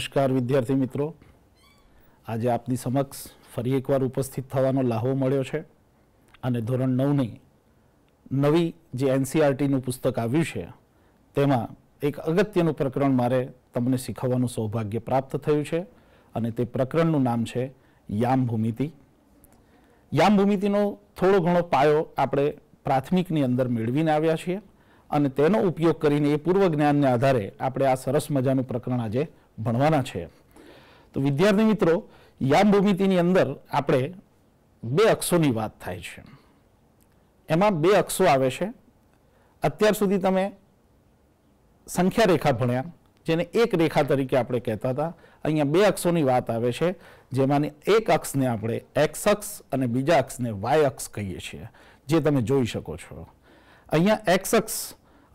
નમસ્કાર વિદ્યાર્થી મિત્રો આજે આપની સમક્ષ ફરી એકવાર ઉપસ્થિત થવાનો લાહો મળ્યો છે અને ધોરણ નવની નવી જે એનસીઆરટીનું પુસ્તક આવ્યું છે તેમાં એક અગત્યનું પ્રકરણ મારે તમને શીખવવાનું સૌભાગ્ય પ્રાપ્ત થયું છે અને તે પ્રકરણનું નામ છે યામ ભૂમિતિ યામ ભૂમિતિનો થોડો ઘણો પાયો આપણે પ્રાથમિકની અંદર મેળવીને આવ્યા છીએ અને તેનો ઉપયોગ કરીને એ પૂર્વ જ્ઞાનને આધારે આપણે આ સરસ મજાનું પ્રકરણ આજે ભણવાના છે તો વિદ્યાર્થી મિત્રો યામ અંદર આપણે બે અક્ષોની વાત થાય છે એમાં બે અક્ષો આવે છે અત્યાર સુધી તમે સંખ્યા રેખા ભણ્યા જેને એક રેખા તરીકે આપણે કહેતા હતા અહીંયા બે અક્ષોની વાત આવે છે જેમાંની એક અક્ષને આપણે એક્સ અક્ષ અને બીજા અક્ષને વાય અક્ષ કહીએ છીએ જે તમે જોઈ શકો છો અહીંયા એક્સ અક્ષ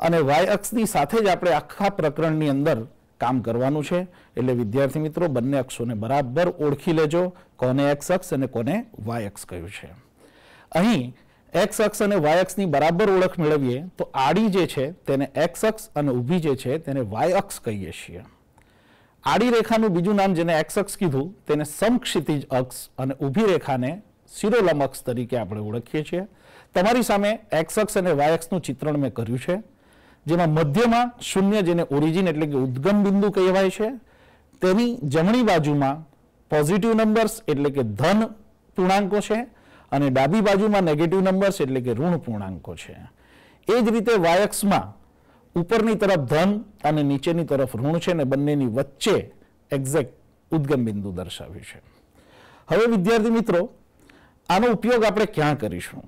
અને વાય અક્ષની સાથે જ આપણે આખા પ્રકરણની અંદર કામ કરવાનું છે એટલે વિદ્યાર્થી મિત્રો બંને અક્ષોને બરાબર ઓળખી લેજો કોને એક્સ અક્ષ અને કોને વાય અક્ષ કહ્યું છે અહીં એક્સ અક્ષ અને વાય અક્ષની બરાબર ઓળખ મેળવીએ તો આડી જે છે તેને એક્સ અક્ષ અને ઊભી જે છે તેને વાય અક્ષ કહીએ છીએ આડી રેખાનું બીજું નામ જેને એક્સ અક્ષ કીધું તેને સમક્ષિતિજ અક્ષ અને ઊભી રેખાને શિરોલમ અક્ષ તરીકે આપણે ઓળખીએ છીએ તમારી સામે એક્સ અક્ષ અને વાય અક્ષનું ચિત્રણ મેં કર્યું છે જેમાં મધ્યમાં શૂન્ય જેને ઓરિજિન એટલે કે ઉદ્ગમ બિંદુ કહેવાય છે તેની જમણી બાજુમાં પોઝિટિવ નંબર્સ એટલે કે ધન પૂર્ણાંકો છે અને ડાબી બાજુમાં નેગેટિવ નંબર્સ એટલે કે ઋણ પૂર્ણાંકો છે એ જ રીતે વાયક્સમાં ઉપરની તરફ ધન અને નીચેની તરફ ઋણ છે અને બંનેની વચ્ચે એક્ઝેક્ટ ઉદ્ગમ બિંદુ દર્શાવ્યું છે હવે વિદ્યાર્થી મિત્રો આનો ઉપયોગ આપણે ક્યાં કરીશું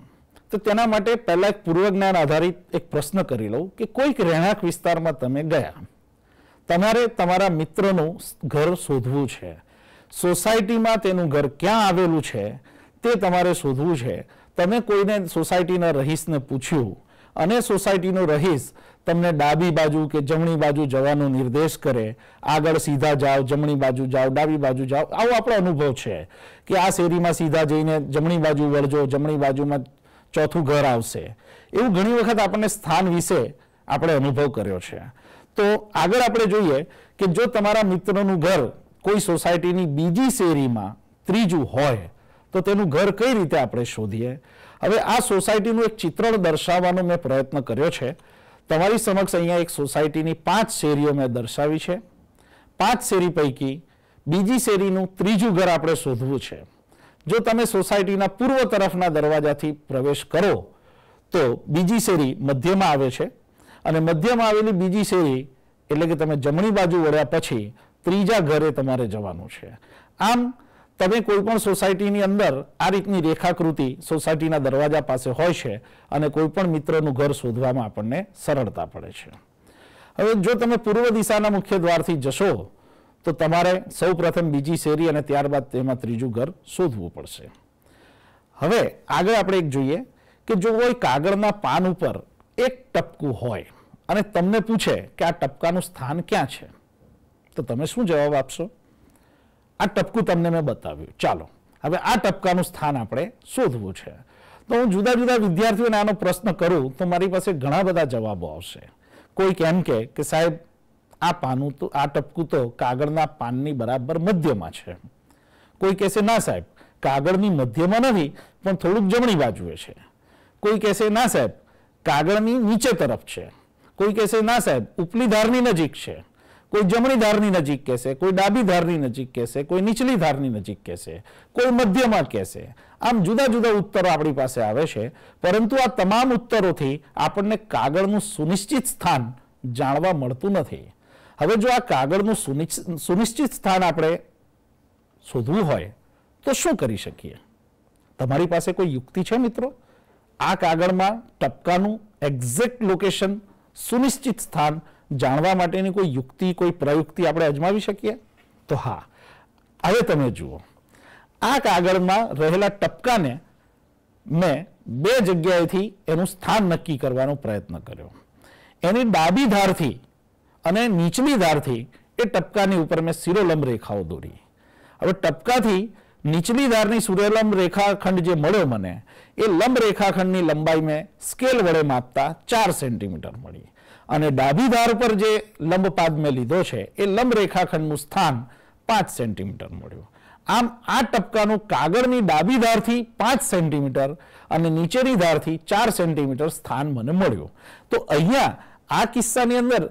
તો તેના માટે પહેલાં એક પૂર્વજ્ઞાન આધારિત એક પ્રશ્ન કરી લઉં કે કોઈક રહેણાંક વિસ્તારમાં તમે ગયા તમારે તમારા મિત્રનું ઘર શોધવું છે સોસાયટીમાં તેનું ઘર ક્યાં આવેલું છે તે તમારે શોધવું છે તમે કોઈને સોસાયટીના રહીશને પૂછ્યું અને સોસાયટીનો રહીશ તમને ડાબી બાજુ કે જમણી બાજુ જવાનો નિર્દેશ કરે આગળ સીધા જાઓ જમણી બાજુ જાઓ ડાબી બાજુ જાઓ આવો આપણો અનુભવ છે કે આ શેરીમાં સીધા જઈને જમણી બાજુ વળજો જમણી બાજુમાં ચોથું ઘર આવશે એવું ઘણી વખત આપણને સ્થાન વિશે આપણે અનુભવ કર્યો છે તો આગળ આપણે જોઈએ કે જો તમારા મિત્રનું ઘર કોઈ સોસાયટીની બીજી શેરીમાં ત્રીજું હોય તો તેનું ઘર કઈ રીતે આપણે શોધીએ હવે આ સોસાયટીનું એક ચિત્રણ દર્શાવવાનો મેં પ્રયત્ન કર્યો છે તમારી સમક્ષ અહીંયા એક સોસાયટીની પાંચ શેરીઓ મેં દર્શાવી છે પાંચ શેરી પૈકી બીજી શેરીનું ત્રીજું ઘર આપણે શોધવું છે જો તમે સોસાયટીના પૂર્વ તરફના દરવાજાથી પ્રવેશ કરો તો બીજી શેરી મધ્યમાં આવે છે અને મધ્યમાં આવેલી બીજી શેરી એટલે કે તમે જમણી બાજુ વળ્યા પછી ત્રીજા ઘરે તમારે જવાનું છે આમ તમે કોઈ પણ સોસાયટીની અંદર આ રીતની રેખાકૃતિ સોસાયટીના દરવાજા પાસે હોય છે અને કોઈપણ મિત્રનું ઘર શોધવામાં આપણને સરળતા પડે છે હવે જો તમે પૂર્વ દિશાના મુખ્ય દ્વારથી જશો તો તમારે સૌ પ્રથમ બીજી શેરી અને ત્યારબાદ તેમાં ત્રીજું ઘર શોધવું પડશે હવે આગળ આપણે એક જોઈએ કે જો કોઈ કાગળના પાન ઉપર એક ટપકું હોય અને તમને પૂછે કે આ ટપકાનું સ્થાન ક્યાં છે તો તમે શું જવાબ આપશો આ ટપકું તમને મેં બતાવ્યું ચાલો હવે આ ટપકાનું સ્થાન આપણે શોધવું છે તો હું જુદા જુદા વિદ્યાર્થીઓને આનો પ્રશ્ન કરું તો મારી પાસે ઘણા બધા જવાબો આવશે કોઈ કેમ કે સાહેબ આ પાનું તો આ ટપકું તો કાગળના પાનની બરાબર મધ્યમાં છે કોઈ કહેશે ના સાહેબ કાગળની મધ્યમાં નથી પણ થોડુંક જમણી બાજુએ છે કોઈ કહેશે ના સાહેબ કાગળની નીચે તરફ છે કોઈ કહેશે ના સાહેબ ઉપલી ધારની નજીક છે કોઈ જમણી ધારની નજીક કહેશે કોઈ ડાબી ધારની નજીક કહેશે કોઈ નીચલી ધારની નજીક કહેશે કોઈ મધ્યમાં કહેશે આમ જુદા જુદા ઉત્તરો આપણી પાસે આવે છે પરંતુ આ તમામ ઉત્તરોથી આપણને કાગળનું સુનિશ્ચિત સ્થાન જાણવા મળતું નથી હવે જો આ કાગળનું સુનિશ્ચિત સ્થાન આપણે શોધવું હોય તો શું કરી શકીએ તમારી પાસે કોઈ યુક્તિ છે મિત્રો આ કાગળમાં ટપકાનું એક્ઝેક્ટ લોકેશન સુનિશ્ચિત સ્થાન જાણવા માટેની કોઈ યુક્તિ કોઈ પ્રયુક્તિ આપણે અજમાવી શકીએ તો હા હવે તમે જુઓ આ કાગળમાં રહેલા ટપકાને મેં બે જગ્યાએથી એનું સ્થાન નક્કી કરવાનો પ્રયત્ન કર્યો એની ડાબી ધારથી અને નીચલી ધારથી એ ટપકાની ઉપર મેં શિરોલંબ રેખાઓ દોરી હવે ટપકાથી નીચલી ધારની સૂર્યલંબ રેખાખંડ જે મળ્યો મને એ લંબ રેખાખંડની લંબાઈ મેં સ્કેલ વડે માપતા ચાર સેન્ટીમીટર મળી અને ડાબી ધાર પર જે લંબપાદ મેં લીધો છે એ લંબ રેખાખંડનું સ્થાન પાંચ સેન્ટીમીટર મળ્યું આમ આ ટપકાનું કાગળની ડાબી ધારથી પાંચ સેન્ટીમીટર અને નીચેની ધારથી ચાર સેન્ટીમીટર સ્થાન મને મળ્યું તો અહીંયા આ કિસ્સાની અંદર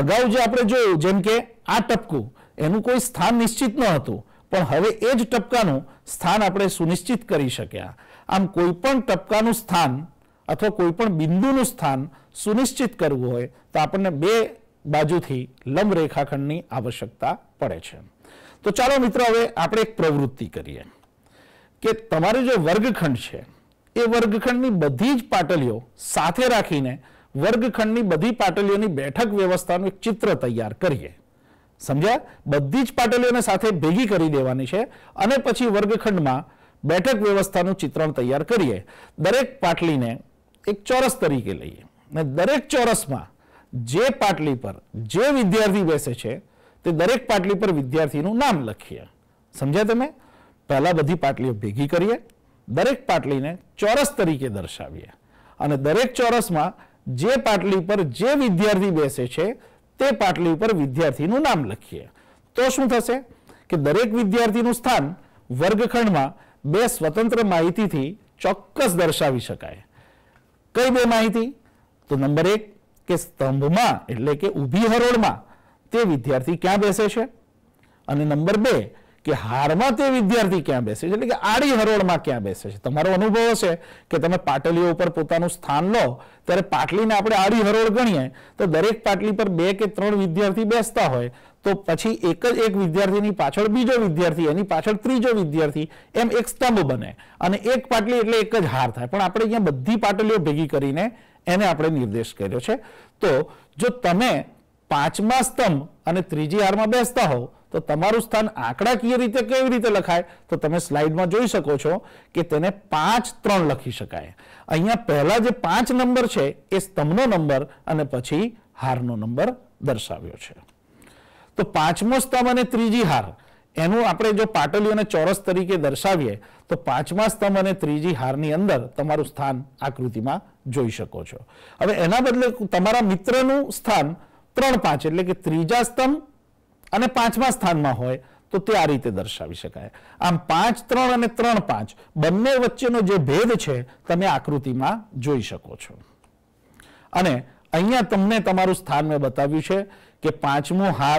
અગાઉ જે આપણે જોયું જેમ કે આ ટપકું એનું કોઈ સ્થાન નિશ્ચિત ન હતું પણ હવે એ જ ટપકાનું સ્થાન આપણે સુનિશ્ચિત કરી શક્યા આમ કોઈ પણ ટપકાનું સ્થાન અથવા કોઈ પણ બિંદુનું સ્થાન સુનિશ્ચિત કરવું હોય તો આપણને બે બાજુથી લંબ રેખાખંડની આવશ્યકતા પડે છે તો ચાલો મિત્રો હવે આપણે એક પ્રવૃત્તિ કરીએ કે તમારો જે વર્ગખંડ છે એ વર્ગખંડની બધી જ પાટલીઓ સાથે રાખીને વર્ગખંડની બધી પાટલીઓની બેઠક વ્યવસ્થાનું એક ચિત્ર તૈયાર કરીએ સમજ્યા બધી જ પાટલીઓને સાથે ભેગી કરી દેવાની છે અને પછી વર્ગખંડમાં બેઠક વ્યવસ્થાનું ચિત્રણ તૈયાર કરીએ દરેક પાટલીને એક ચોરસ તરીકે લઈએ અને દરેક ચોરસમાં જે પાટલી પર જે વિદ્યાર્થી બેસે છે તે દરેક પાટલી પર વિદ્યાર્થીનું નામ લખીએ સમજ્યા તમે પહેલાં બધી પાટલીઓ ભેગી કરીએ દરેક પાટલીને ચોરસ તરીકે દર્શાવીએ અને દરેક ચોરસમાં જે પાટલી પર જે વિદ્યાર્થી બેસે છે તે પાટલી પર વિદ્યાર્થીનું નામ લખીએ તો શું થશે કે દરેક વિદ્યાર્થીનું સ્થાન વર્ગખંડમાં બે સ્વતંત્ર માહિતીથી ચોક્કસ દર્શાવી શકાય કઈ બે માહિતી તો નંબર એક કે સ્તંભમાં એટલે કે ઊભી હરોળમાં તે વિદ્યાર્થી ક્યાં બેસે છે અને નંબર બે કે હારમાં તે વિદ્યાર્થી ક્યાં બેસે છે એટલે કે આડી હરોળમાં ક્યાં બેસે છે તમારો અનુભવ હશે કે તમે પાટલીઓ ઉપર પોતાનું સ્થાન લો ત્યારે પાટલીને આપણે આડી હરોળ ગણીએ તો દરેક પાટલી પર બે કે ત્રણ વિદ્યાર્થી બેસતા હોય તો પછી એક જ એક વિદ્યાર્થીની પાછળ બીજો વિદ્યાર્થી એની પાછળ ત્રીજો વિદ્યાર્થી એમ એક સ્તંભ બને અને એક પાટલી એટલે એક જ હાર થાય પણ આપણે અહીંયા બધી પાટલીઓ ભેગી કરીને એને આપણે નિર્દેશ કર્યો છે તો જો તમે પાંચમા સ્તંભ અને ત્રીજી હારમાં બેસતા હોવ તો તમારું સ્થાન આંકડાકીય રીતે કેવી રીતે લખાય તો તમે સ્લાઇડમાં જોઈ શકો છો કે તેને પાંચ ત્રણ લખી શકાય અહીંયા પહેલા જે પાંચ નંબર છે એ સ્તંભનો નંબર અને પછી હારનો નંબર દર્શાવ્યો છે તો પાંચમો સ્તંભ અને ત્રીજી હાર એનું આપણે જો પાટલીઓને ચોરસ તરીકે દર્શાવીએ તો પાંચમા સ્તંભ અને ત્રીજી હારની અંદર તમારું સ્થાન આકૃતિમાં જોઈ શકો છો હવે એના બદલે તમારા મિત્રનું સ્થાન ત્રણ પાંચ એટલે કે ત્રીજા સ્તંભ અને પાંચમા સ્થાનમાં હોય તો તે આ રીતે દર્શાવી શકાય આમ પાંચ ત્રણ અને ત્રણ પાંચ બંને વચ્ચેનો જે ભેદ છે તમે આકૃતિમાં જોઈ શકો છો અને અહીંયા તમને તમારું સ્થાન મેં બતાવ્યું છે કે પાંચમો હાર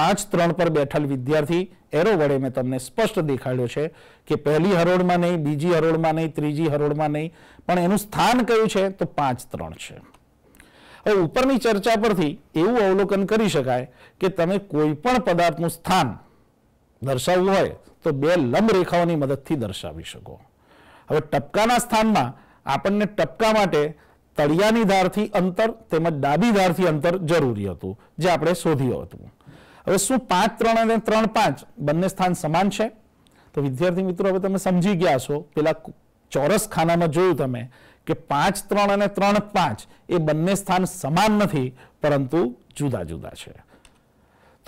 પાંચ ત્રણ પર બેઠેલ વિદ્યાર્થી એરો વડે મેં તમને સ્પષ્ટ દેખાડ્યો છે કે પહેલી હરોળમાં નહીં બીજી હરોળમાં નહીં ત્રીજી હરોળમાં નહીં પણ એનું સ્થાન કયું છે તો પાંચ ત્રણ છે હવે ઉપરની ચર્ચા પરથી એવું અવલોકન કરી શકાય કે તમે કોઈ પણ પદાર્થનું સ્થાન દર્શાવવું હોય તો બે લંબ રેખાઓની મદદથી દર્શાવી શકો હવે ટપકાના સ્થાનમાં આપણને ટપકા માટે તળિયાની ધારથી અંતર તેમજ ડાબી ધારથી અંતર જરૂરી હતું જે આપણે શોધ્યું હતું હવે શું પાંચ ત્રણ અને ત્રણ પાંચ બંને સ્થાન સમાન છે તો વિદ્યાર્થી મિત્રો હવે તમે સમજી ગયા છો પેલા ચોરસ ખાનામાં જોયું તમે કે પાંચ ત્રણ અને ત્રણ પાંચ એ બંને સ્થાન સમાન નથી પરંતુ જુદા જુદા છે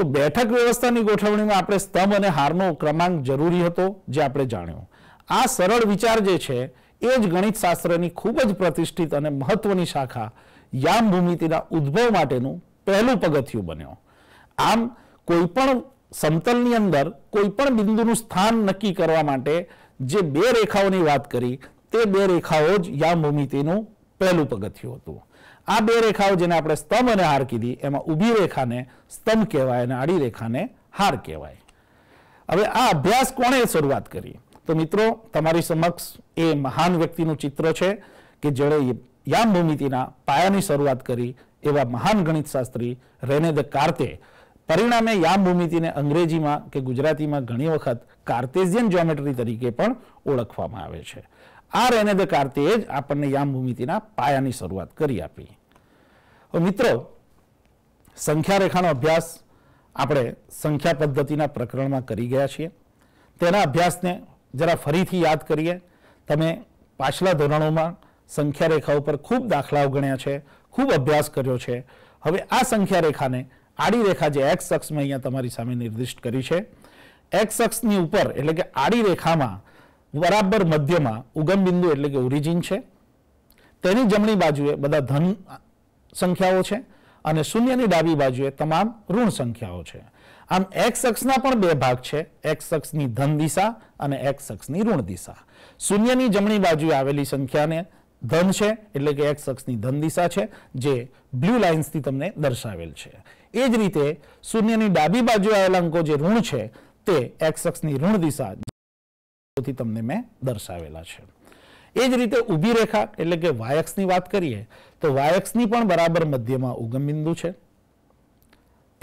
તો બેઠક વ્યવસ્થાની ગોઠવણીમાં આપણે સ્તંભ અને હારનો ક્રમાંક જરૂરી હતો જે આપણે જાણ્યો આ સરળ વિચાર જે છે એ જ ગણિત શાસ્ત્રની ખૂબ જ પ્રતિષ્ઠિત અને મહત્વની શાખા યામ ભૂમિતિના ઉદ્ભવ માટેનું પહેલું પગથિયું બન્યો આમ કોઈ પણ સમતલની અંદર કોઈ પણ બિંદુનું સ્થાન નક્કી કરવા માટે જે બે રેખાઓની વાત કરી એ બે રેખાઓ જ યામભૂમિતિનું પહેલું પગથિયું હતું આ બે રેખાઓ જેને આપણે સ્તંભ અને હાર કીધી એમાં ઊભી રેખાને સ્તંભ કહેવાય અને આડી રેખાને હાર કહેવાય હવે આ અભ્યાસ કોણે શરૂઆત કરી તો મિત્રો તમારી સમક્ષ એ મહાન વ્યક્તિનું ચિત્ર છે કે જેણે યામ ભૂમિતિના પાયાની શરૂઆત કરી એવા મહાન ગણિતશાસ્ત્રી રેને દ કાર્તે પરિણામે યામ ભૂમિતિને અંગ્રેજીમાં કે ગુજરાતીમાં ઘણી વખત કાર્તેઝિયન જ્યોમેટ્રી તરીકે પણ ઓળખવામાં આવે છે આ રહેને દ કાર્તિએ જ આપણને યામ ભૂમિતિના પાયાની શરૂઆત કરી આપી મિત્રો સંખ્યા રેખાનો અભ્યાસ આપણે સંખ્યા પદ્ધતિના પ્રકરણમાં કરી ગયા છીએ તેના અભ્યાસને જરા ફરીથી યાદ કરીએ તમે પાછલા ધોરણોમાં સંખ્યા રેખા ઉપર ખૂબ દાખલાઓ ગણ્યા છે ખૂબ અભ્યાસ કર્યો છે હવે આ સંખ્યા રેખાને આડી રેખા જે એક્સ અક્ષમાં અહીંયા તમારી સામે નિર્દિષ્ટ કરી છે એક્સ અક્ષની ઉપર એટલે કે આડી રેખામાં બરાબર મધ્યમાં ઉગમ બિંદુ એટલે કે ઓરિજિન છે તેની જમણી બાજુએ બધા ધન સંખ્યાઓ છે અને શૂન્યની ડાબી બાજુએ તમામ ઋણ સંખ્યાઓ છે આમ એક્સ અક્ષના પણ બે ભાગ છે એક્સ અક્ષની ધન દિશા અને એક્સ અક્ષની ઋણ દિશા શૂન્યની જમણી બાજુએ આવેલી સંખ્યાને ધન છે એટલે કે એક્સ અક્ષની ધન દિશા છે જે બ્લુ લાઇન્સથી તમને દર્શાવેલ છે એ જ રીતે શૂન્યની ડાબી બાજુએ આવેલા અંકો જે ઋણ છે તે એક્સ અક્ષની ઋણ દિશા થી તમને મેં દર્શાવેલા છે એ જ રીતે ઊભી રેખા એટલે કે વાયક્ષની વાત કરીએ તો વાયક્ષની પણ બરાબર મધ્યમાં ઉગમ બિંદુ છે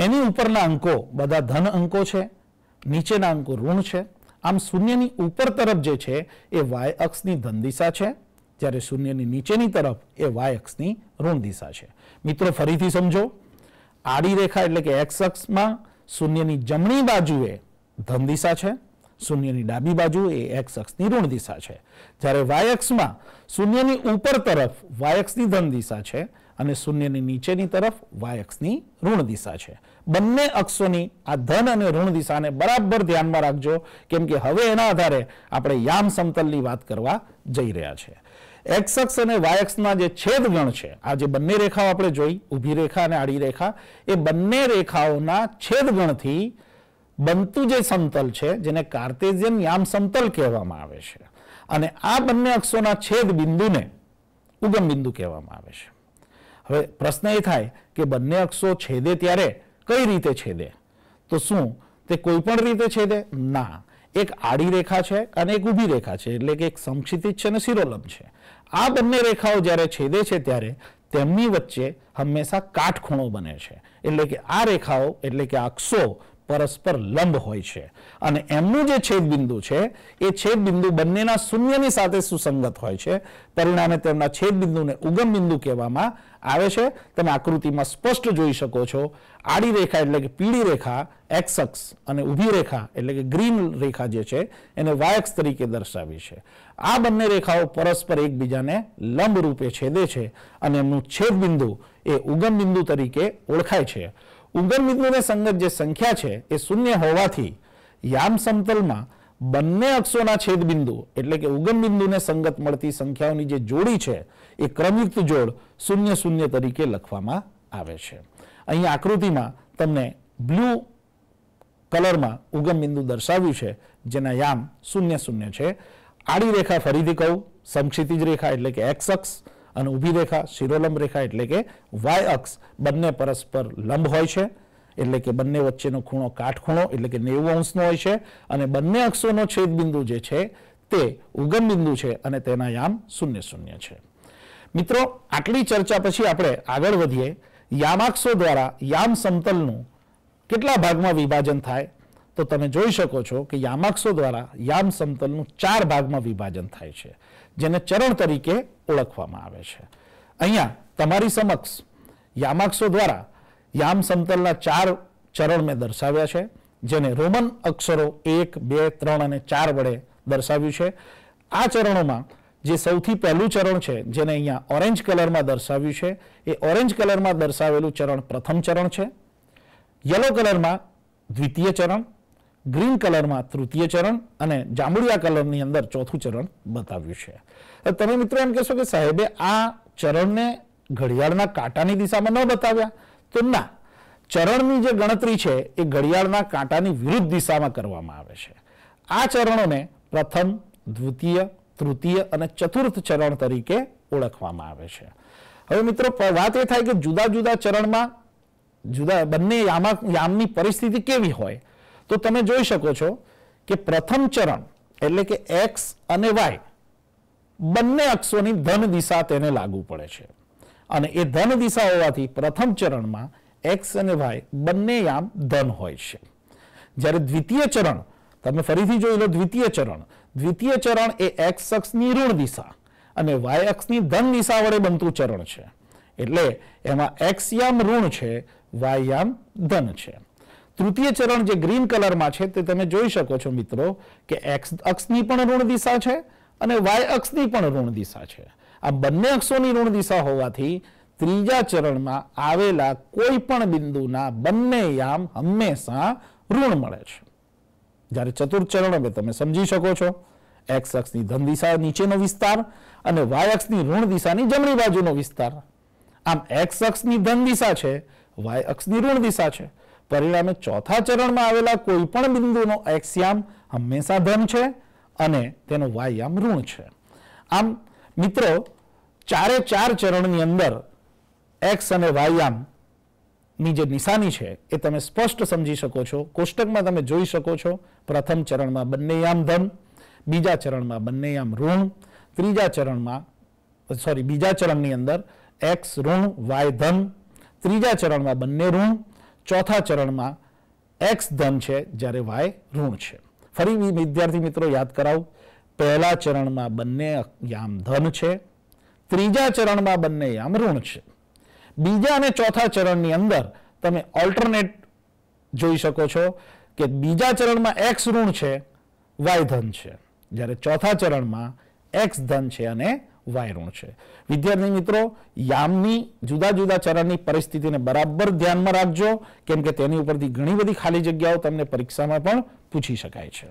એની ઉપરના અંકો બધા ધન અંકો છે નીચેના અંકો ઋણ છે આમ શૂન્યની ઉપર તરફ જે છે એ વાય અક્ષની ધન દિશા છે જ્યારે શૂન્યની નીચેની તરફ એ વાય અક્ષની ઋણ દિશા છે મિત્રો ફરીથી સમજો આડી રેખા એટલે કે એક્સ અક્ષમાં શૂન્યની જમણી બાજુએ ધન દિશા છે શૂન્યની ડાબી બાજુ એ એક્સ અક્ષની ઋણ દિશા છે જ્યારે વાય શૂન્યની ઉપર તરફ વાય ધન દિશા છે અને શૂન્યની નીચેની તરફ વાય ઋણ દિશા છે બંને અક્ષોની આ ધન અને ઋણ દિશાને બરાબર ધ્યાનમાં રાખજો કેમ કે હવે એના આધારે આપણે યામ સમતલની વાત કરવા જઈ રહ્યા છે એક્સ અક્ષ અને વાય અક્ષના જે છેદગણ છે આ જે બંને રેખાઓ આપણે જોઈ ઊભી રેખા અને આડી રેખા એ બંને રેખાઓના છેદગણથી બનતું જે સમતલ છે જેને કાર્તેઝિયન યામ સમતલ કહેવામાં આવે છે અને આ બંને અક્ષોના છેદ બિંદુને ઉગમ બિંદુ કહેવામાં આવે છે હવે પ્રશ્ન એ થાય કે બંને અક્ષો છેદે ત્યારે કઈ રીતે છેદે તો શું તે કોઈ પણ રીતે છેદે ના એક આડી રેખા છે અને એક ઊભી રેખા છે એટલે કે એક સમક્ષિતિજ છે અને શિરોલંબ છે આ બંને રેખાઓ જ્યારે છેદે છે ત્યારે તેમની વચ્ચે હંમેશા કાટખૂણો બને છે એટલે કે આ રેખાઓ એટલે કે અક્ષો પરસ્પર લંબ હોય છે અને એમનું જે છેદબિંદુ છે એ છેદબિંદુ બંનેના શૂન્યની સાથે સુસંગત હોય છે પરિણામે તેમના છેદબિંદુને ઉગમ બિંદુ કહેવામાં આવે છે તમે આકૃતિમાં સ્પષ્ટ જોઈ શકો છો આડી રેખા એટલે કે પીળી રેખા એક્સ અને ઊભી રેખા એટલે કે ગ્રીન રેખા જે છે એને વાયક્સ તરીકે દર્શાવી છે આ બંને રેખાઓ પરસ્પર એકબીજાને લંબ રૂપે છેદે છે અને એમનું છેદબિંદુ એ ઉગમ બિંદુ તરીકે ઓળખાય છે ઉગરમિત્રોની સંગત જે સંખ્યા છે એ શૂન્ય હોવાથી યામ સમતલમાં બંને અક્ષોના છેદબિંદુ એટલે કે ઉગમબિંદુને સંગત મળતી સંખ્યાઓની જે જોડી છે એ ક્રમયુક્ત જોડ શૂન્ય શૂન્ય તરીકે લખવામાં આવે છે અહીં આકૃતિમાં તમને બ્લુ કલરમાં ઉગમબિંદુ દર્શાવ્યું છે જેના યામ શૂન્ય શૂન્ય છે આડી રેખા ફરીથી કહું સમક્ષિતિજ રેખા એટલે કે એક્સ અક્ષ અને ઊભી રેખા શિરોલંબ રેખા એટલે કે વાય અક્ષ બંને પરસ્પર લંબ હોય છે એટલે કે બંને વચ્ચેનો ખૂણો કાટખૂણો એટલે કે નેવું અંશનો હોય છે અને બંને અક્ષોનો છેદ બિંદુ જે છે તે ઉગમ બિંદુ છે અને તેના યામ શૂન્ય શૂન્ય છે મિત્રો આટલી ચર્ચા પછી આપણે આગળ વધીએ યામાક્ષો દ્વારા યામ સમતલનું કેટલા ભાગમાં વિભાજન થાય તો તમે જોઈ શકો છો કે યામાક્ષો દ્વારા યામ સમતલનું ચાર ભાગમાં વિભાજન થાય છે જેને ચરણ તરીકે ઓળખવામાં આવે છે અહીંયા તમારી સમક્ષ યામાક્ષો દ્વારા યામ સમતલના ચાર ચરણ મેં દર્શાવ્યા છે જેને રોમન અક્ષરો એક બે ત્રણ અને ચાર વડે દર્શાવ્યું છે આ ચરણોમાં જે સૌથી પહેલું ચરણ છે જેને અહીંયા ઓરેન્જ કલરમાં દર્શાવ્યું છે એ ઓરેન્જ કલરમાં દર્શાવેલું ચરણ પ્રથમ ચરણ છે યલો કલરમાં દ્વિતીય ચરણ ગ્રીન કલરમાં તૃતીય ચરણ અને જાંબુડિયા કલરની અંદર ચોથું ચરણ બતાવ્યું છે તમે મિત્રો એમ કહેશો કે સાહેબે આ ચરણને ઘડિયાળના કાંટાની દિશામાં ન બતાવ્યા તો ના ચરણની જે ગણતરી છે એ ઘડિયાળના કાંટાની વિરુદ્ધ દિશામાં કરવામાં આવે છે આ ચરણોને પ્રથમ દ્વિતીય તૃતીય અને ચતુર્થ ચરણ તરીકે ઓળખવામાં આવે છે હવે મિત્રો વાત એ થાય કે જુદા જુદા ચરણમાં જુદા બંને યામા યામની પરિસ્થિતિ કેવી હોય તો તમે જોઈ શકો છો કે પ્રથમ ચરણ એટલે કે એક્સ અને વાય બંને અક્ષોની ધન દિશા તેને લાગુ પડે છે અને એ ધન દિશા હોવાથી પ્રથમ ચરણમાં એક્સ અને વાય બંને યામ ધન હોય છે જ્યારે દ્વિતીય ચરણ તમે ફરીથી જોઈ લો દ્વિતીય ચરણ દ્વિતીય ચરણ એ એક્સ અક્ષની ઋણ દિશા અને વાય અક્ષની ધન દિશા વડે બનતું ચરણ છે એટલે એમાં એક્સ યામ ઋણ છે વાય યામ ધન છે તૃતીય ચરણ જે ગ્રીન કલરમાં છે તે તમે જોઈ શકો છો મિત્રો કે એક્સ અક્ષની પણ ઋણ દિશા છે અને વાય અક્ષની પણ ઋણ દિશા છે આ બંને અક્ષોની ઋણ દિશા હોવાથી ત્રીજા ચરણમાં આવેલા કોઈ પણ બિંદુના બંને યામ હંમેશા ઋણ મળે છે જ્યારે ચતુર્થ ચરણ હવે તમે સમજી શકો છો એક્સ અક્ષની ધન દિશા નીચેનો વિસ્તાર અને વાય અક્ષની ઋણ દિશાની જમણી બાજુનો વિસ્તાર આમ એક્સ અક્ષની ધન દિશા છે વાય અક્ષની ઋણ દિશા છે પરિણામે ચોથા ચરણમાં આવેલા કોઈ પણ બિંદુનો એક્સયામ હંમેશા ધન છે અને તેનો વાયામ ઋણ છે આમ મિત્રો ચારે ચાર ચરણની અંદર એક્સ અને વાયયામ ની જે નિશાની છે એ તમે સ્પષ્ટ સમજી શકો છો કોષ્ટકમાં તમે જોઈ શકો છો પ્રથમ ચરણમાં બંને યામ ધન બીજા ચરણમાં બંને યામ ઋણ ત્રીજા ચરણમાં સોરી બીજા ચરણની અંદર એક્સ ઋણ વાય ધન ત્રીજા ચરણમાં બંને ઋણ ચોથા ચરણમાં એક્સ ધન છે જ્યારે વાય ઋણ છે ફરી વિદ્યાર્થી મિત્રો યાદ કરાવું પહેલા ચરણમાં બંને યામ ધન છે ત્રીજા ચરણમાં બંને યામ ઋણ છે બીજા અને ચોથા ચરણની અંદર તમે ઓલ્ટરનેટ જોઈ શકો છો કે બીજા ચરણમાં એક્સ ઋણ છે વાય ધન છે જ્યારે ચોથા ચરણમાં એક્સ ધન છે અને વાયરણ છે વિદ્યાર્થી મિત્રો યામની જુદા જુદા ચરણની પરિસ્થિતિને બરાબર ધ્યાનમાં રાખજો કેમ કે તેની ઉપરથી ઘણી બધી ખાલી જગ્યાઓ તમને પરીક્ષામાં પણ પૂછી શકાય છે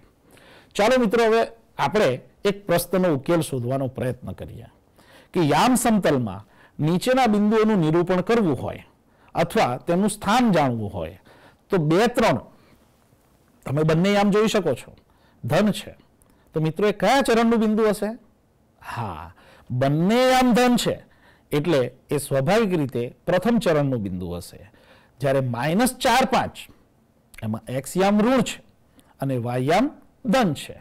ચાલો મિત્રો હવે આપણે એક પ્રશ્નનો ઉકેલ શોધવાનો પ્રયત્ન કરીએ કે યામ સમતલમાં નીચેના બિંદુઓનું નિરૂપણ કરવું હોય અથવા તેનું સ્થાન જાણવું હોય તો બે ત્રણ તમે બંને યામ જોઈ શકો છો ધન છે તો મિત્રો એ કયા ચરણનું બિંદુ હશે હા બંને આમ ધન છે એટલે એ સ્વાભાવિક રીતે પ્રથમ ચરણનું બિંદુ હશે જ્યારે માઇનસ ચાર પાંચ એમાં એક્સ યામ ઋણ છે અને વાય યામ ધન છે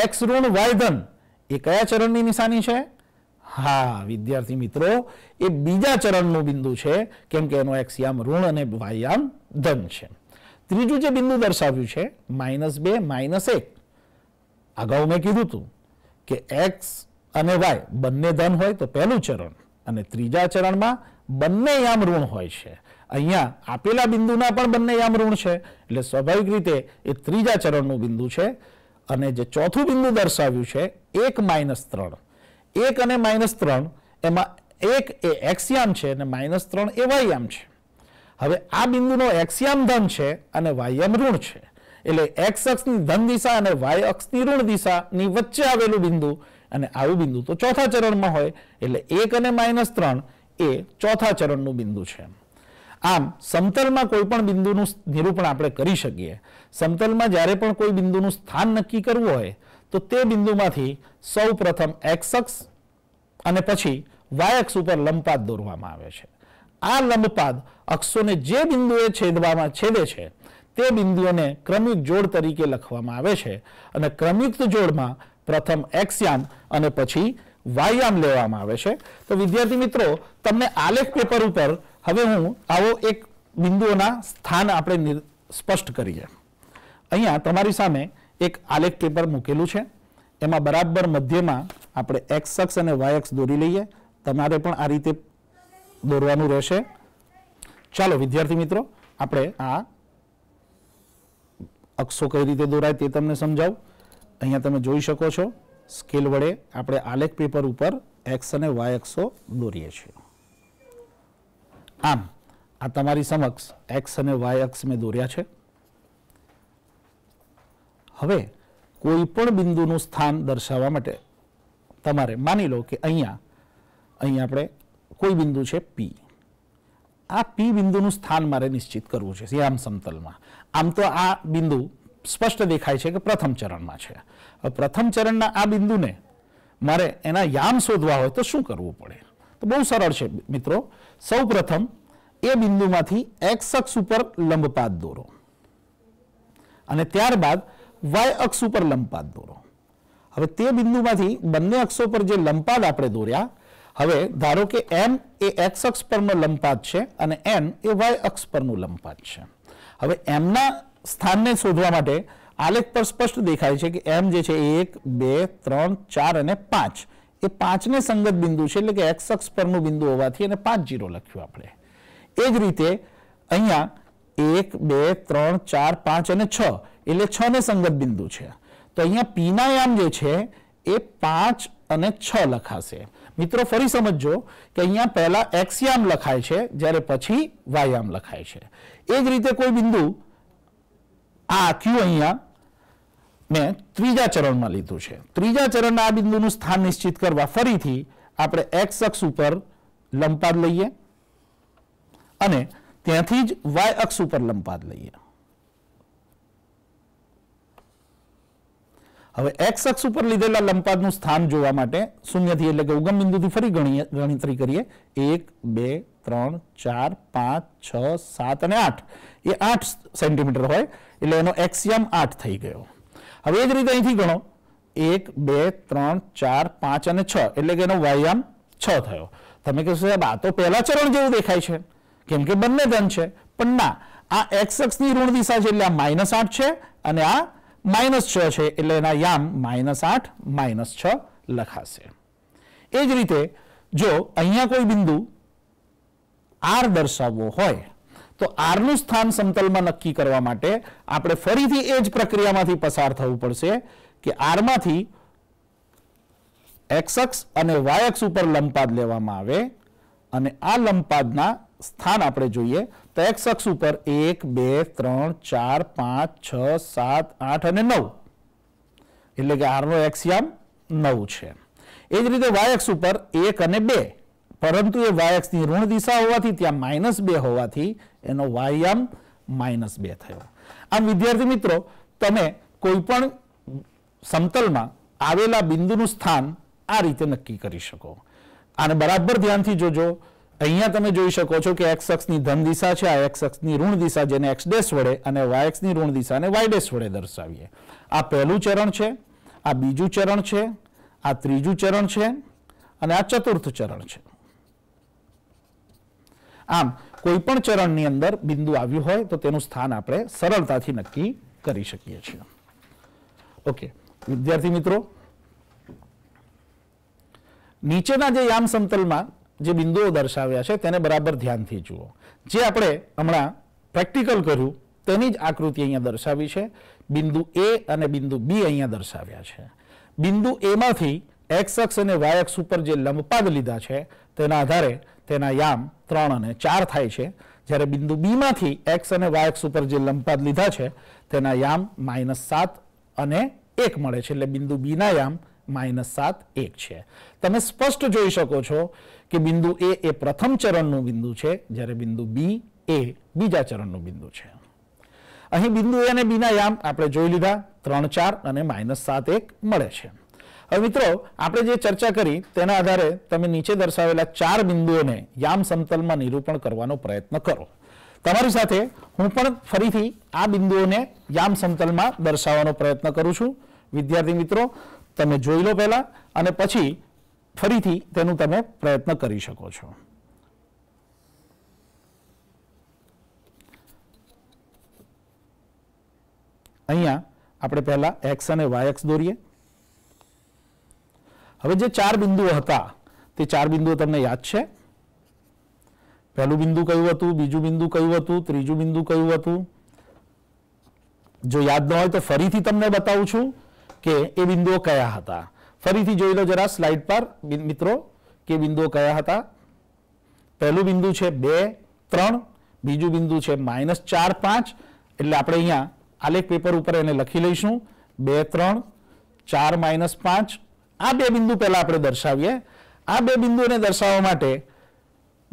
એક્સ ઋણ વાય ધન એ કયા ચરણની નિશાની છે હા વિદ્યાર્થી મિત્રો એ બીજા ચરણનું બિંદુ છે કેમ કે એનો એક્સ યામ ઋણ અને વાયામ ધન છે ત્રીજું જે બિંદુ દર્શાવ્યું છે માઇનસ બે માઇનસ એક અગાઉ મેં કીધું હતું કે એક્સ અને વાય બંને ધન હોય તો પહેલું ચરણ અને ત્રીજા ચરણમાં બંને યામ ઋણ હોય છે અહીંયા આપેલા બિંદુના પણ બંને યામ ઋણ છે એટલે સ્વાભાવિક રીતે એ ત્રીજા ચરણનું બિંદુ છે અને જે ચોથું બિંદુ દર્શાવ્યું છે એક માઇનસ ત્રણ એક અને માઇનસ ત્રણ એમાં એક એ એક્સયામ છે અને માઇનસ ત્રણ એ વાયામ છે હવે આ બિંદુનો એક્સયામ ધન છે અને વાયામ ઋણ છે એટલે એક્સ અક્ષની ધન દિશા અને વાય અક્ષની ઋણ દિશાની વચ્ચે આવેલું બિંદુ અને આવું બિંદુ તો ચોથા ચરણમાં હોય એટલે એક અને માઇનસ ત્રણ એ ચોથા ચરણનું બિંદુ છે આમ સમતલમાં કોઈ પણ બિંદુનું નિરૂપણ આપણે કરી શકીએ સમતલમાં જ્યારે પણ કોઈ બિંદુનું સ્થાન નક્કી કરવું હોય તો તે બિંદુમાંથી સૌ પ્રથમ એક્સ અને પછી વાયક્ષ ઉપર લંબપાદ દોરવામાં આવે છે આ લંબપાદ અક્ષોને જે બિંદુએ છેદવામાં છેદે છે તે બિંદુઓને ક્રમિક જોડ તરીકે લખવામાં આવે છે અને ક્રમયુક્ત જોડમાં પ્રથમ એક્સયાન અને પછી વાયામ લેવામાં આવે છે તો વિદ્યાર્થી મિત્રો તમને આલેખ પેપર ઉપર હવે હું આવો એક બિંદુઓના સ્થાન આપણે સ્પષ્ટ કરીએ અહીંયા તમારી સામે એક આલેખ પેપર મૂકેલું છે એમાં બરાબર મધ્યમાં આપણે એક્સ અક્ષ અને વાય અક્ષ દોરી લઈએ તમારે પણ આ રીતે દોરવાનું રહેશે ચાલો વિદ્યાર્થી મિત્રો આપણે આ અક્ષો કઈ રીતે દોરાય તે તમને સમજાવું અહીંયા તમે જોઈ શકો છો સ્કેલ વડે આપણે આલેખ પેપર ઉપર એક્સ અને વાય અક્ષો દોરીએ છીએ આમ આ તમારી સમક્ષ એક્સ અને વાય અક્ષ મેં દોર્યા છે હવે કોઈ પણ બિંદુનું સ્થાન દર્શાવવા માટે તમારે માની લો કે અહીંયા અહીંયા આપણે કોઈ બિંદુ છે પી આ પી બિંદુનું સ્થાન મારે નિશ્ચિત કરવું છે શ્યામ સમતલમાં આમ તો આ બિંદુ સ્પષ્ટ દેખાય છે કે પ્રથમ ચરણમાં છે પ્રથમ ચરણના આ બિંદુને મારે એના યામ શોધવા હોય તો શું કરવું પડે તો બહુ સરળ છે મિત્રો સૌ એ બિંદુમાંથી એક્સ અક્ષ ઉપર લંબપાત દોરો અને ત્યારબાદ વાય અક્ષ ઉપર લંબપાત દોરો હવે તે બિંદુમાંથી બંને અક્ષો પર જે લંબપાત આપણે દોર્યા હવે ધારો કે એમ એ એક્સ અક્ષ પરનો લંબપાત છે અને એન એ વાય અક્ષ પરનું લંબપાત છે હવે એમના સ્થાનને શોધવા માટે આલેખ પર સ્પષ્ટ દેખાય છે કે એમ જે છે એક બે ત્રણ ચાર અને પાંચ એ પાંચને સંગત બિંદુ છે એટલે કે એક્સ અક્ષ પરનું બિંદુ હોવાથી અને પાંચ જીરો લખ્યું આપણે એ જ રીતે અહીંયા એક બે ત્રણ ચાર પાંચ અને છ એટલે છ ને સંગત બિંદુ છે તો અહીંયા પીનાયામ જે છે એ પાંચ અને છ લખાશે મિત્રો ફરી સમજો કે અહીંયા પહેલા એક્સયામ લખાય છે જ્યારે પછી વાયામ લખાય છે એ જ રીતે કોઈ બિંદુ આ આખું અહીંયા મેં ત્રીજા ચરણમાં લીધું છે ત્રીજા ચરણના આ બિંદુનું સ્થાન નિશ્ચિત કરવા ફરીથી આપણે એક્સ અક્ષ ઉપર લંપાદ લઈએ અને ત્યાંથી જ વાય અક્ષ ઉપર લંપાદ લઈએ હવે એક્સ અક્ષ ઉપર લીધેલા લંપાદનું સ્થાન જોવા માટે શૂન્યથી એટલે કે ઉગમ બિંદુથી ફરી ગણીએ ગણતરી કરીએ એક બે ત્રણ ચાર પાંચ છ સાત અને આઠ એ આઠ સેન્ટીમીટર હોય એટલે એનો એક્સિયમ આઠ થઈ ગયો હવે એ જ રીતે અહીંથી ગણો એક બે ત્રણ ચાર પાંચ અને છ એટલે કે એનો વાયામ છ થયો તમે કહેશો સાહેબ આ તો પહેલા ચરણ જેવું દેખાય છે કેમ કે બંને ધન છે પણ ના આ એક્સ અક્ષની ઋણ દિશા છે એટલે આ માઇનસ આઠ છે અને આ માઇનસ છ છે એટલે એના યામ માઇનસ આઠ માઇનસ છ લખાશે એ જ રીતે જો અહીંયા કોઈ બિંદુ આર દર્શાવવો હોય તો આરનું સ્થાન સમતલમાં નક્કી કરવા માટે આપણે ફરીથી એ જ પ્રક્રિયામાંથી પસાર થવું પડશે કે આરમાંથી એક્સ અને વાય ઉપર લંપાદ લેવામાં આવે અને આ લંપાદના સ્થાન આપણે જોઈએ તો એક્સ અક્ષ ઉપર એક બે ત્રણ ચાર પાંચ છ સાત આઠ અને નવ એટલે કે આરનો એક્સયામ નવ છે એ જ રીતે વાય ઉપર એક અને બે પરંતુ એ વાય ઋણ દિશા હોવાથી ત્યાં માઇનસ બે હોવાથી એનો વાયયામ માઇનસ બે થયો આમ વિદ્યાર્થી મિત્રો તમે કોઈ પણ સમતલમાં આવેલા બિંદુનું સ્થાન આ રીતે નક્કી કરી શકો આને બરાબર ધ્યાનથી જોજો અહીંયા તમે જોઈ શકો છો કે એક્સ અક્ષની ધન દિશા છે આ એક્સ અક્ષની ઋણ દિશા જેને એક્સ ડેશ વડે અને વાય એક્સની ઋણ દિશાને વાય ડેશ વડે દર્શાવીએ આ પહેલું ચરણ છે આ બીજું ચરણ છે આ ત્રીજું ચરણ છે અને આ ચતુર્થ ચરણ છે આમ કોઈ પણ ચરણની અંદર બિંદુ આવ્યું હોય તો તેનું સ્થાન આપણે સરળતાથી નક્કી કરી શકીએ છીએ ઓકે વિદ્યાર્થી મિત્રો નીચેના જે યામ સમતલમાં જે બિંદુઓ દર્શાવ્યા છે તેને બરાબર ધ્યાનથી જુઓ જે આપણે હમણાં પ્રેક્ટિકલ કર્યું તેની જ આકૃતિ અહીંયા દર્શાવી છે બિંદુ એ અને બિંદુ બી અહીંયા દર્શાવ્યા છે બિંદુ એમાંથી એક્સ અક્ષ અને વાય અક્ષ ઉપર જે લંબપાદ લીધા છે તેના આધારે તેના યામ ત્રણ અને ચાર થાય છે જ્યારે બિંદુ બીમાંથી એક્સ અને વાય અક્ષ ઉપર જે લંબપાદ લીધા છે તેના યામ માઇનસ સાત અને એક મળે છે એટલે બિંદુ બીના યામ માઇનસ સાત એક છે તમે સ્પષ્ટ જોઈ શકો છો કે બિંદુ એ એ પ્રથમ ચરણનું બિંદુ છે જ્યારે બિંદુ બી એ બીજા ચરણનું બિંદુ છે અહીં બિંદુ એ અને બીના યામ આપણે જોઈ લીધા ત્રણ ચાર અને માઇનસ સાત એક મળે છે હવે મિત્રો આપણે જે ચર્ચા કરી તેના આધારે તમે નીચે દર્શાવેલા ચાર બિંદુઓને યામ સમતલમાં નિરૂપણ કરવાનો પ્રયત્ન કરો તમારી સાથે હું પણ ફરીથી આ બિંદુઓને યામ સમતલમાં દર્શાવવાનો પ્રયત્ન કરું છું વિદ્યાર્થી મિત્રો તમે જોઈ લો પહેલા અને પછી ફરીથી તેનું તમે પ્રયત્ન કરી શકો છો અહીંયા આપણે પહેલા એક્સ અને વાય એક્સ દોરીએ હવે જે ચાર બિંદુઓ હતા તે ચાર બિંદુઓ તમને યાદ છે પહેલું બિંદુ કયું હતું બીજું બિંદુ કયું હતું ત્રીજું બિંદુ કયું હતું જો યાદ ન હોય તો ફરીથી તમને બતાવું છું કે એ બિંદુઓ કયા હતા ફરીથી જોઈ લો જરા સ્લાઇડ પર મિત્રો કે બિંદુઓ કયા હતા પહેલું બિંદુ છે બે ત્રણ બીજું બિંદુ છે માઇનસ ચાર પાંચ એટલે આપણે અહીંયા આલેખ પેપર ઉપર એને લખી લઈશું બે ત્રણ ચાર માઇનસ પાંચ આ બે બિંદુ પહેલાં આપણે દર્શાવીએ આ બે બિંદુઓને દર્શાવવા માટે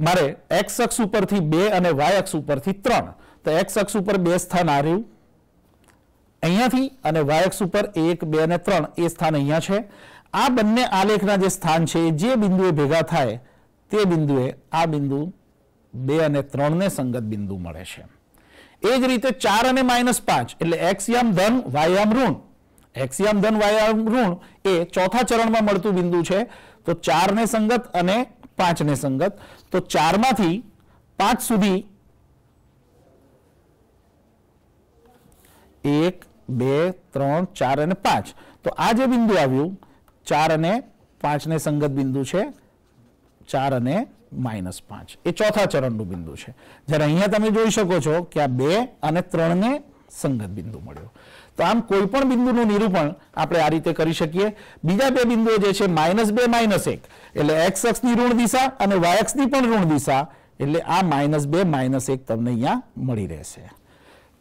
મારે એક્સ અક્ષ ઉપરથી બે અને વાય અક્ષ ઉપરથી ત્રણ તો એક્સ અક્ષ ઉપર બે સ્થાન આ રહ્યું અહીંયાથી અને વાયક્સ ઉપર એક બે અને ત્રણ એ સ્થાન અહીંયા છે આ બંને આલેખના જે સ્થાન છે જે બિંદુએ ભેગા થાય તે બિંદુએ આ બિંદુ બે અને ત્રણને સંગત બિંદુ મળે છે એ જ રીતે ચાર અને માઇનસ પાંચ એટલે એક્સયામ ધન વાયામ ઋણ એક્સયામ ધન વાયામ ઋણ એ ચોથા ચરણમાં મળતું બિંદુ છે તો ચારને સંગત અને પાંચને સંગત તો ચારમાંથી પાંચ સુધી એક બે ત્રણ ચાર અને પાંચ તો આ જે બિંદુ આવ્યું ચાર અને પાંચને સંગત બિંદુ છે ચાર અને માઇનસ પાંચ એ ચોથા ચરણનું બિંદુ છે જ્યારે અહીંયા તમે જોઈ શકો છો કે આ બે અને ત્રણને સંગત બિંદુ મળ્યો તો આમ કોઈ પણ બિંદુનું નિરૂપણ આપણે આ રીતે કરી શકીએ બીજા બે બિંદુઓ જે છે માઇનસ બે માઇનસ એક એટલે એક્સ અક્ષની ઋણ દિશા અને વાય અક્ષની પણ ઋણ દિશા એટલે આ માઇનસ બે માઇનસ એક તમને અહીંયા મળી રહેશે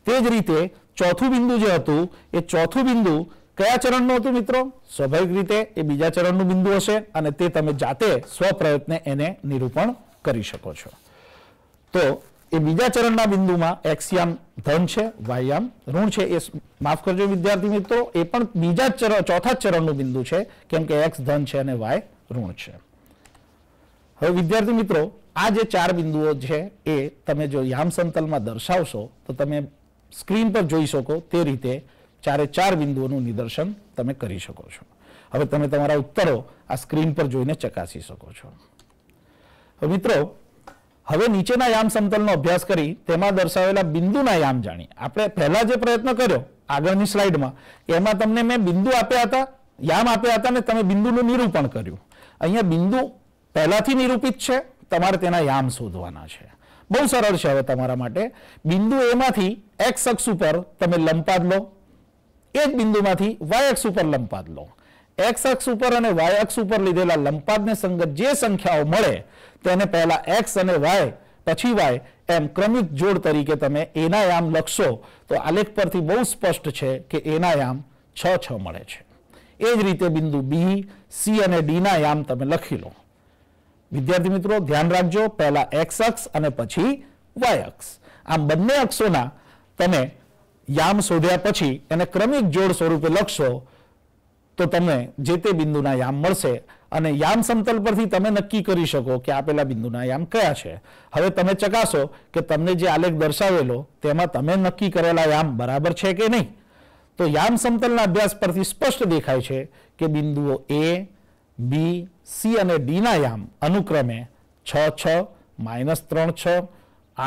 તે જ રીતે ચોથું બિંદુ જે હતું એ ચોથું બિંદુ કયા ચરણનું હતું મિત્રો સ્વાભાવિક રીતે એ બીજા ચરણનું બિંદુ હશે અને તે તમે જાતે સ્વપ્રયત્ને એને નિરૂપણ કરી શકો છો તો એ બીજા ચરણના બિંદુમાં એક્સયામ ધન છે વાયામ ઋણ છે એ માફ કરજો વિદ્યાર્થી મિત્રો એ પણ બીજા ચરણ ચોથા ચરણનું બિંદુ છે કેમ કે એક્સ ધન છે અને વાય ઋણ છે હવે વિદ્યાર્થી મિત્રો આ જે ચાર બિંદુઓ છે એ તમે જો યામ સંતલમાં દર્શાવશો તો તમે સ્ક્રીન પર જોઈ શકો તે રીતે ચારે ચાર બિંદુઓનું નિદર્શન તમે કરી શકો છો હવે તમે તમારા ઉત્તરો આ સ્ક્રીન પર જોઈને ચકાસી શકો છો મિત્રો હવે નીચેના યામ સમતલનો અભ્યાસ કરી તેમાં દર્શાવેલા બિંદુના યામ જાણીએ આપણે પહેલા જે પ્રયત્ન કર્યો આગળની સ્લાઇડમાં એમાં તમને મેં બિંદુ આપ્યા હતા યામ આપ્યા હતા ને તમે બિંદુનું નિરૂપણ કર્યું અહીંયા બિંદુ પહેલાથી નિરૂપિત છે તમારે તેના યામ શોધવાના છે બહુ સરળ છે હવે તમારા માટે બિંદુ એમાંથી એક્સ અક્ષ ઉપર તમે લંપાદ લો એક બિંદુમાંથી વાય અક્ષ ઉપર લંપાદ લો એક્સ અક્ષ ઉપર અને વાય અક્ષ ઉપર લીધેલા લંપાદને સંગત જે સંખ્યાઓ મળે તેને પહેલા એક્સ અને વાય પછી વાય એમ ક્રમિક જોડ તરીકે તમે એનાયામ લખશો તો આલેખ પરથી બહુ સ્પષ્ટ છે કે એનાયામ છ છ મળે છે એ જ રીતે બિંદુ બી સી અને ડીના યામ તમે લખી લો વિદ્યાર્થી મિત્રો ધ્યાન રાખજો પહેલા એક્સ અક્ષ અને પછી વાય અક્ષ આમ બંને અક્ષોના તમે યામ શોધ્યા પછી એને ક્રમિક જોડ સ્વરૂપે લખશો તો તમને જે તે બિંદુના યામ મળશે અને યામ સમતલ પરથી તમે નક્કી કરી શકો કે આપેલા બિંદુના યામ કયા છે હવે તમે ચકાસો કે તમને જે આલેખ દર્શાવેલો તેમાં તમે નક્કી કરેલા યામ બરાબર છે કે નહીં તો યામ સમતલના અભ્યાસ પરથી સ્પષ્ટ દેખાય છે કે બિંદુઓ એ બી સી અને ડીના યામ અનુક્રમે છ છ માઇનસ ત્રણ છ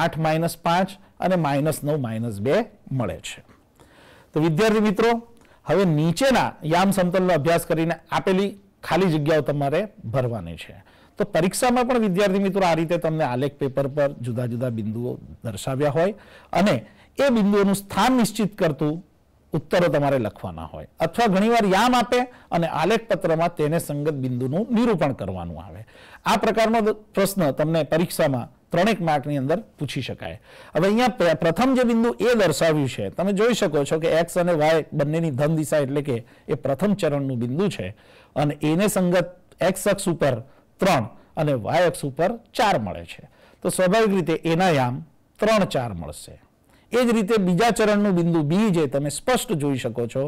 આઠ માઇનસ પાંચ અને માઇનસ નવ માઇનસ બે મળે છે તો વિદ્યાર્થી મિત્રો હવે નીચેના યામ સમતલનો અભ્યાસ કરીને આપેલી ખાલી જગ્યાઓ તમારે ભરવાની છે તો પરીક્ષામાં પણ વિદ્યાર્થી મિત્રો આ રીતે તમને આલેખ પેપર પર જુદા જુદા બિંદુઓ દર્શાવ્યા હોય અને એ બિંદુઓનું સ્થાન નિશ્ચિત કરતું ઉત્તરો તમારે લખવાના હોય અથવા ઘણીવાર યામ આપે અને આલેખપત્રમાં તેને સંગત બિંદુનું નિરૂપણ કરવાનું આવે આ પ્રકારનો પ્રશ્ન તમને પરીક્ષામાં ત્રણેક માર્કની અંદર પૂછી શકાય હવે અહીંયા પ્રથમ જે બિંદુ એ દર્શાવ્યું છે તમે જોઈ શકો છો કે એક્સ અને વાય બંનેની ધન દિશા એટલે કે એ પ્રથમ ચરણનું બિંદુ છે અને એને સંગત એક્સ અક્ષ ઉપર ત્રણ અને વાય અક્ષ ઉપર ચાર મળે છે તો સ્વાભાવિક રીતે એના યામ ત્રણ ચાર મળશે એ જ રીતે બીજા ચરણનું બિંદુ બી જે તમે સ્પષ્ટ જોઈ શકો છો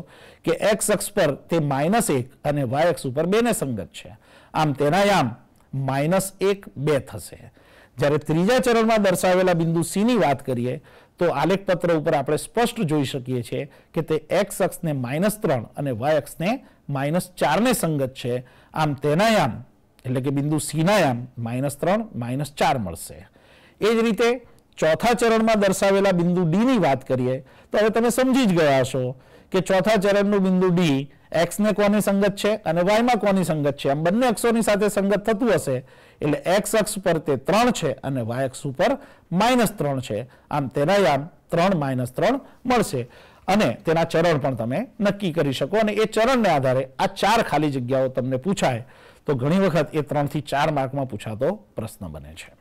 કે એક્સ અક્ષ પર તે માઇનસ એક અને વાય એક્સ ઉપર બેને સંગત છે આમ તેના યામ માઇનસ એક બે થશે જ્યારે ત્રીજા ચરણમાં દર્શાવેલા બિંદુ સીની વાત કરીએ તો આલેખપત્ર ઉપર આપણે સ્પષ્ટ જોઈ શકીએ છીએ કે તે એક્સ અક્ષને માઇનસ ત્રણ અને વાય અક્ષને માઇનસ ચારને સંગત છે આમ તેના યામ એટલે કે બિંદુ સીના યામ માઇનસ ત્રણ માઇનસ ચાર મળશે એ જ રીતે ચોથા ચરણમાં દર્શાવેલા બિંદુ ડી ની વાત કરીએ તો હવે તમે સમજી જ ગયા હશો કે ચોથા ચરણનું બિંદુ ડી એક્સને કોની સંગત છે અને વાયમાં કોની સંગત છે આમ બંને અક્ષોની સાથે સંગત થતું હશે એટલે એક્સ અક્ષ પર તે ત્રણ છે અને વાય અક્ષ ઉપર માઇનસ ત્રણ છે આમ તેના આમ ત્રણ માઇનસ ત્રણ મળશે અને તેના ચરણ પણ તમે નક્કી કરી શકો અને એ ચરણને આધારે આ ચાર ખાલી જગ્યાઓ તમને પૂછાય તો ઘણી વખત એ ત્રણથી ચાર માર્કમાં પૂછાતો પ્રશ્ન બને છે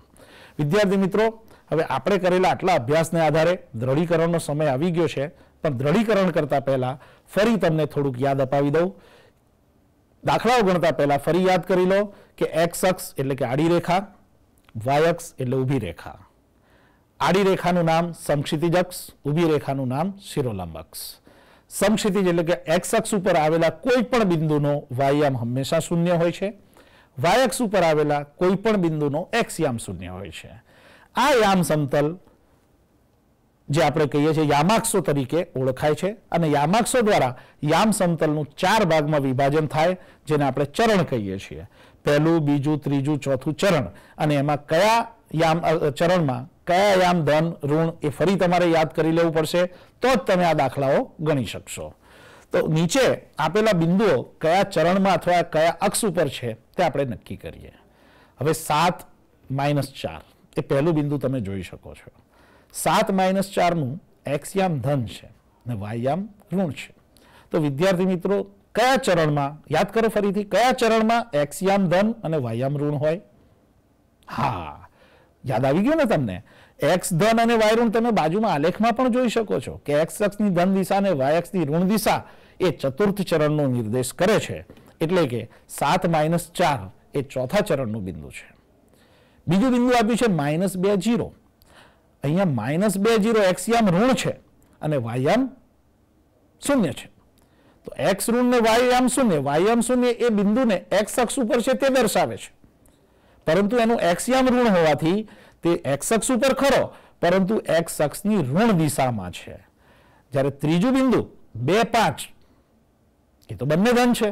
વિદ્યાર્થી મિત્રો હવે આપણે કરેલા આટલા અભ્યાસને આધારે દ્રઢીકરણનો સમય આવી ગયો છે પણ દ્રઢીકરણ કરતાં પહેલાં ફરી તમને થોડુંક યાદ અપાવી દઉં દાખલાઓ ગણતા પહેલાં ફરી યાદ કરી લો કે એક્સ અક્ષ એટલે કે આડી રેખા વાય અક્ષ એટલે ઊભી રેખા આડી રેખાનું નામ સમક્ષિતિજ અક્ષ ઊભી રેખાનું નામ શિરોલંબ અક્ષ સમક્ષિતિજ એટલે કે એક્સ અક્ષ ઉપર આવેલા કોઈ પણ બિંદુનો વાયયામ હંમેશા શૂન્ય હોય છે વાયક્ષ ઉપર આવેલા કોઈ પણ બિંદુનો એક્સ યામ શૂન્ય હોય છે આ યામ સમતલ જે આપણે કહીએ છીએ યામાક્ષો તરીકે ઓળખાય છે અને યામાક્ષો દ્વારા યામ સમતલનું ચાર ભાગમાં વિભાજન થાય જેને આપણે ચરણ કહીએ છીએ પહેલું બીજું ત્રીજું ચોથું ચરણ અને એમાં કયા યામ ચરણમાં કયા યામ ધન ઋણ એ ફરી તમારે યાદ કરી લેવું પડશે તો જ તમે આ દાખલાઓ ગણી શકશો તો નીચે આપેલા બિંદુઓ કયા ચરણમાં અથવા કયા અક્ષ ઉપર છે તે આપણે નક્કી કરીએ હવે સાત માઇનસ ચાર એ પહેલું બિંદુ તમે જોઈ શકો છો સાત માઇનસ ચારનું એક્સયામ ધન છે ને વાયામ ઋણ છે તો વિદ્યાર્થી મિત્રો કયા ચરણમાં યાદ કરો ફરીથી કયા ચરણમાં એક્સયામ ધન અને વાયામ ઋણ હોય હા યાદ આવી ગયું ને તમને એક્સ ધન અને વાય ઋણ તમે બાજુમાં આલેખમાં પણ જોઈ શકો છો કે એક્સ અક્ષની ધન દિશા અને વાય અક્ષની ઋણ દિશા એ ચતુર્થ ચરણનો નિર્દેશ કરે છે એટલે કે સાત માઇનસ ચાર એ ચોથા ચરણનું બિંદુ છે બીજું બિંદુ આપ્યું છે માઇનસ બે જીરો અહીંયા માઇનસ બે જીરો એક્સયામ ઋણ છે અને વાયામ શૂન્ય છે તો એક્સ ઋણ ને વાયામ શૂન્ય વાયામ શૂન્ય એ બિંદુને એક્સ અક્ષ ઉપર છે તે દર્શાવે છે પરંતુ એનું એક્સયામ ઋણ હોવાથી તે એક્સ અક્ષ ઉપર ખરો પરંતુ એક્સ અક્ષની ઋણ દિશામાં છે જ્યારે ત્રીજું બિંદુ બે પાંચ એ તો બંને ધન છે